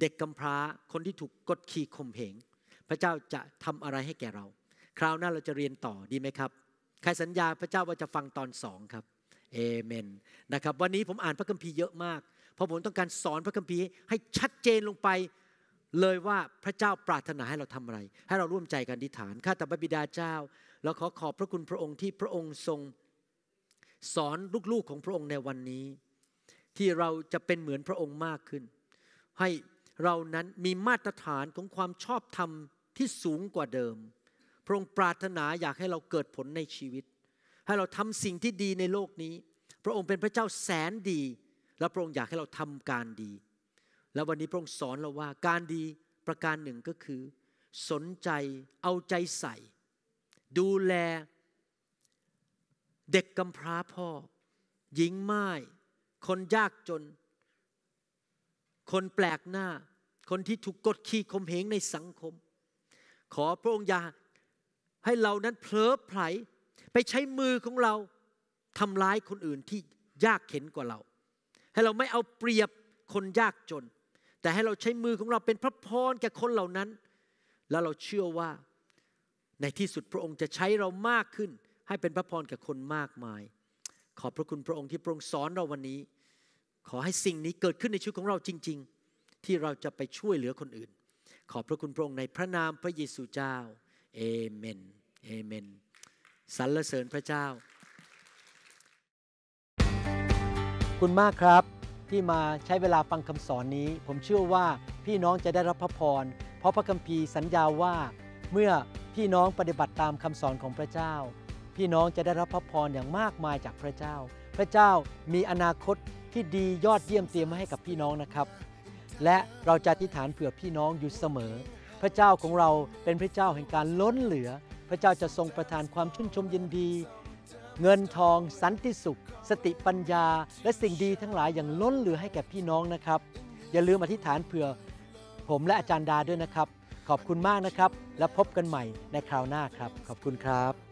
เด็กกำพร้าคนที่ถูกกดขี่ข่มเหงพระเจ้าจะทำอะไรให้แก่เรา คราวหน้าเราจะเรียนต่อดีไหมครับ ใครสัญญาพระเจ้าว่าจะฟังตอนสองครับเอเมนนะครับ วันนี้ผมอ่านพระคัมภีร์เยอะมาก เพราะผมต้องการสอนพระคัมภีร์ให้ชัดเจนลงไปเลยว่าพระเจ้าปรารถนาให้เราทำอะไรให้เราร่วมใจกันอธิษฐานข้าแต่บบิดาเจ้าเราขอขอบพระคุณพระองค์ที่พระองค์ทรงสอนลูกๆของพระองค์ในวันนี้ ที่เราจะเป็นเหมือนพระองค์มากขึ้น ให้เรานั้นมีมาตรฐานของความชอบธรรมที่สูงกว่าเดิม พระองค์ปรารถนาอยากให้เราเกิดผลในชีวิต ให้เราทำสิ่งที่ดีในโลกนี้ พระองค์เป็นพระเจ้าแสนดี และพระองค์อยากให้เราทำการดีและวันนี้พระองค์สอนเราว่า การดีประการหนึ่งก็คือ สนใจเอาใจใส่ ดูแลเด็กกำพร้าพ่อหญิงไม้ คนยากจน คนแปลกหน้า คนที่ถูกกดขี่ข่มเหงในสังคม ขอพระองค์ยาให้เรานั้นเพลิดเพลไปใช้มือของเราทำร้ายคนอื่นที่ยากเข็นกว่าเรา ให้เราไม่เอาเปรียบคนยากจนแต่ให้เราใช้มือของเราเป็นพระพรแก่คนเหล่านั้น แล้วเราเชื่อว่าในที่สุดพระองค์จะใช้เรามากขึ้นให้เป็นพระพรแก่คนมากมาย ขอบพระคุณพระองค์ที่พระองค์สอนเราวันนี้ ขอให้สิ่งนี้เกิดขึ้นในชีวิตของเราจริง ๆ ที่เราจะไปช่วยเหลือคนอื่น ขอบพระคุณพระองค์ในพระนามพระเยซูเจ้าเอเมนเอเมน สรรเสริญพระเจ้า คุณมากครับที่มาใช้เวลาฟังคำสอนนี้ ผมเชื่อว่าพี่น้องจะได้รับพระพรเพราะพระคัมภีร์สัญญาว่า เมื่อพี่น้องปฏิบัติตามคำสอนของพระเจ้า พี่น้องจะได้รับพระพรอย่างมากมายจากพระเจ้า พระเจ้ามีอนาคตที่ดียอดเยี่ยมเตรียมว้ให้กับพี่น้องนะครับ และเราจะอธิษฐานเผื่อพี่น้องอยู่เสมอ พระเจ้าของเราเป็นพระเจ้าแห่งการล้นเหลือ พระเจ้าจะทรงประทานความชื่นชมยินดีเงินทอง สันติสุข สติปัญญา และสิ่งดีทั้งหลายอย่างล้นเหลือให้แก่พี่น้องนะครับ อย่าลืมอธิษฐานเผื่อผมและอาจารย์ดาด้วยนะครับ ขอบคุณมากนะครับ และพบกันใหม่ในคราวหน้าครับขอบคุณครับ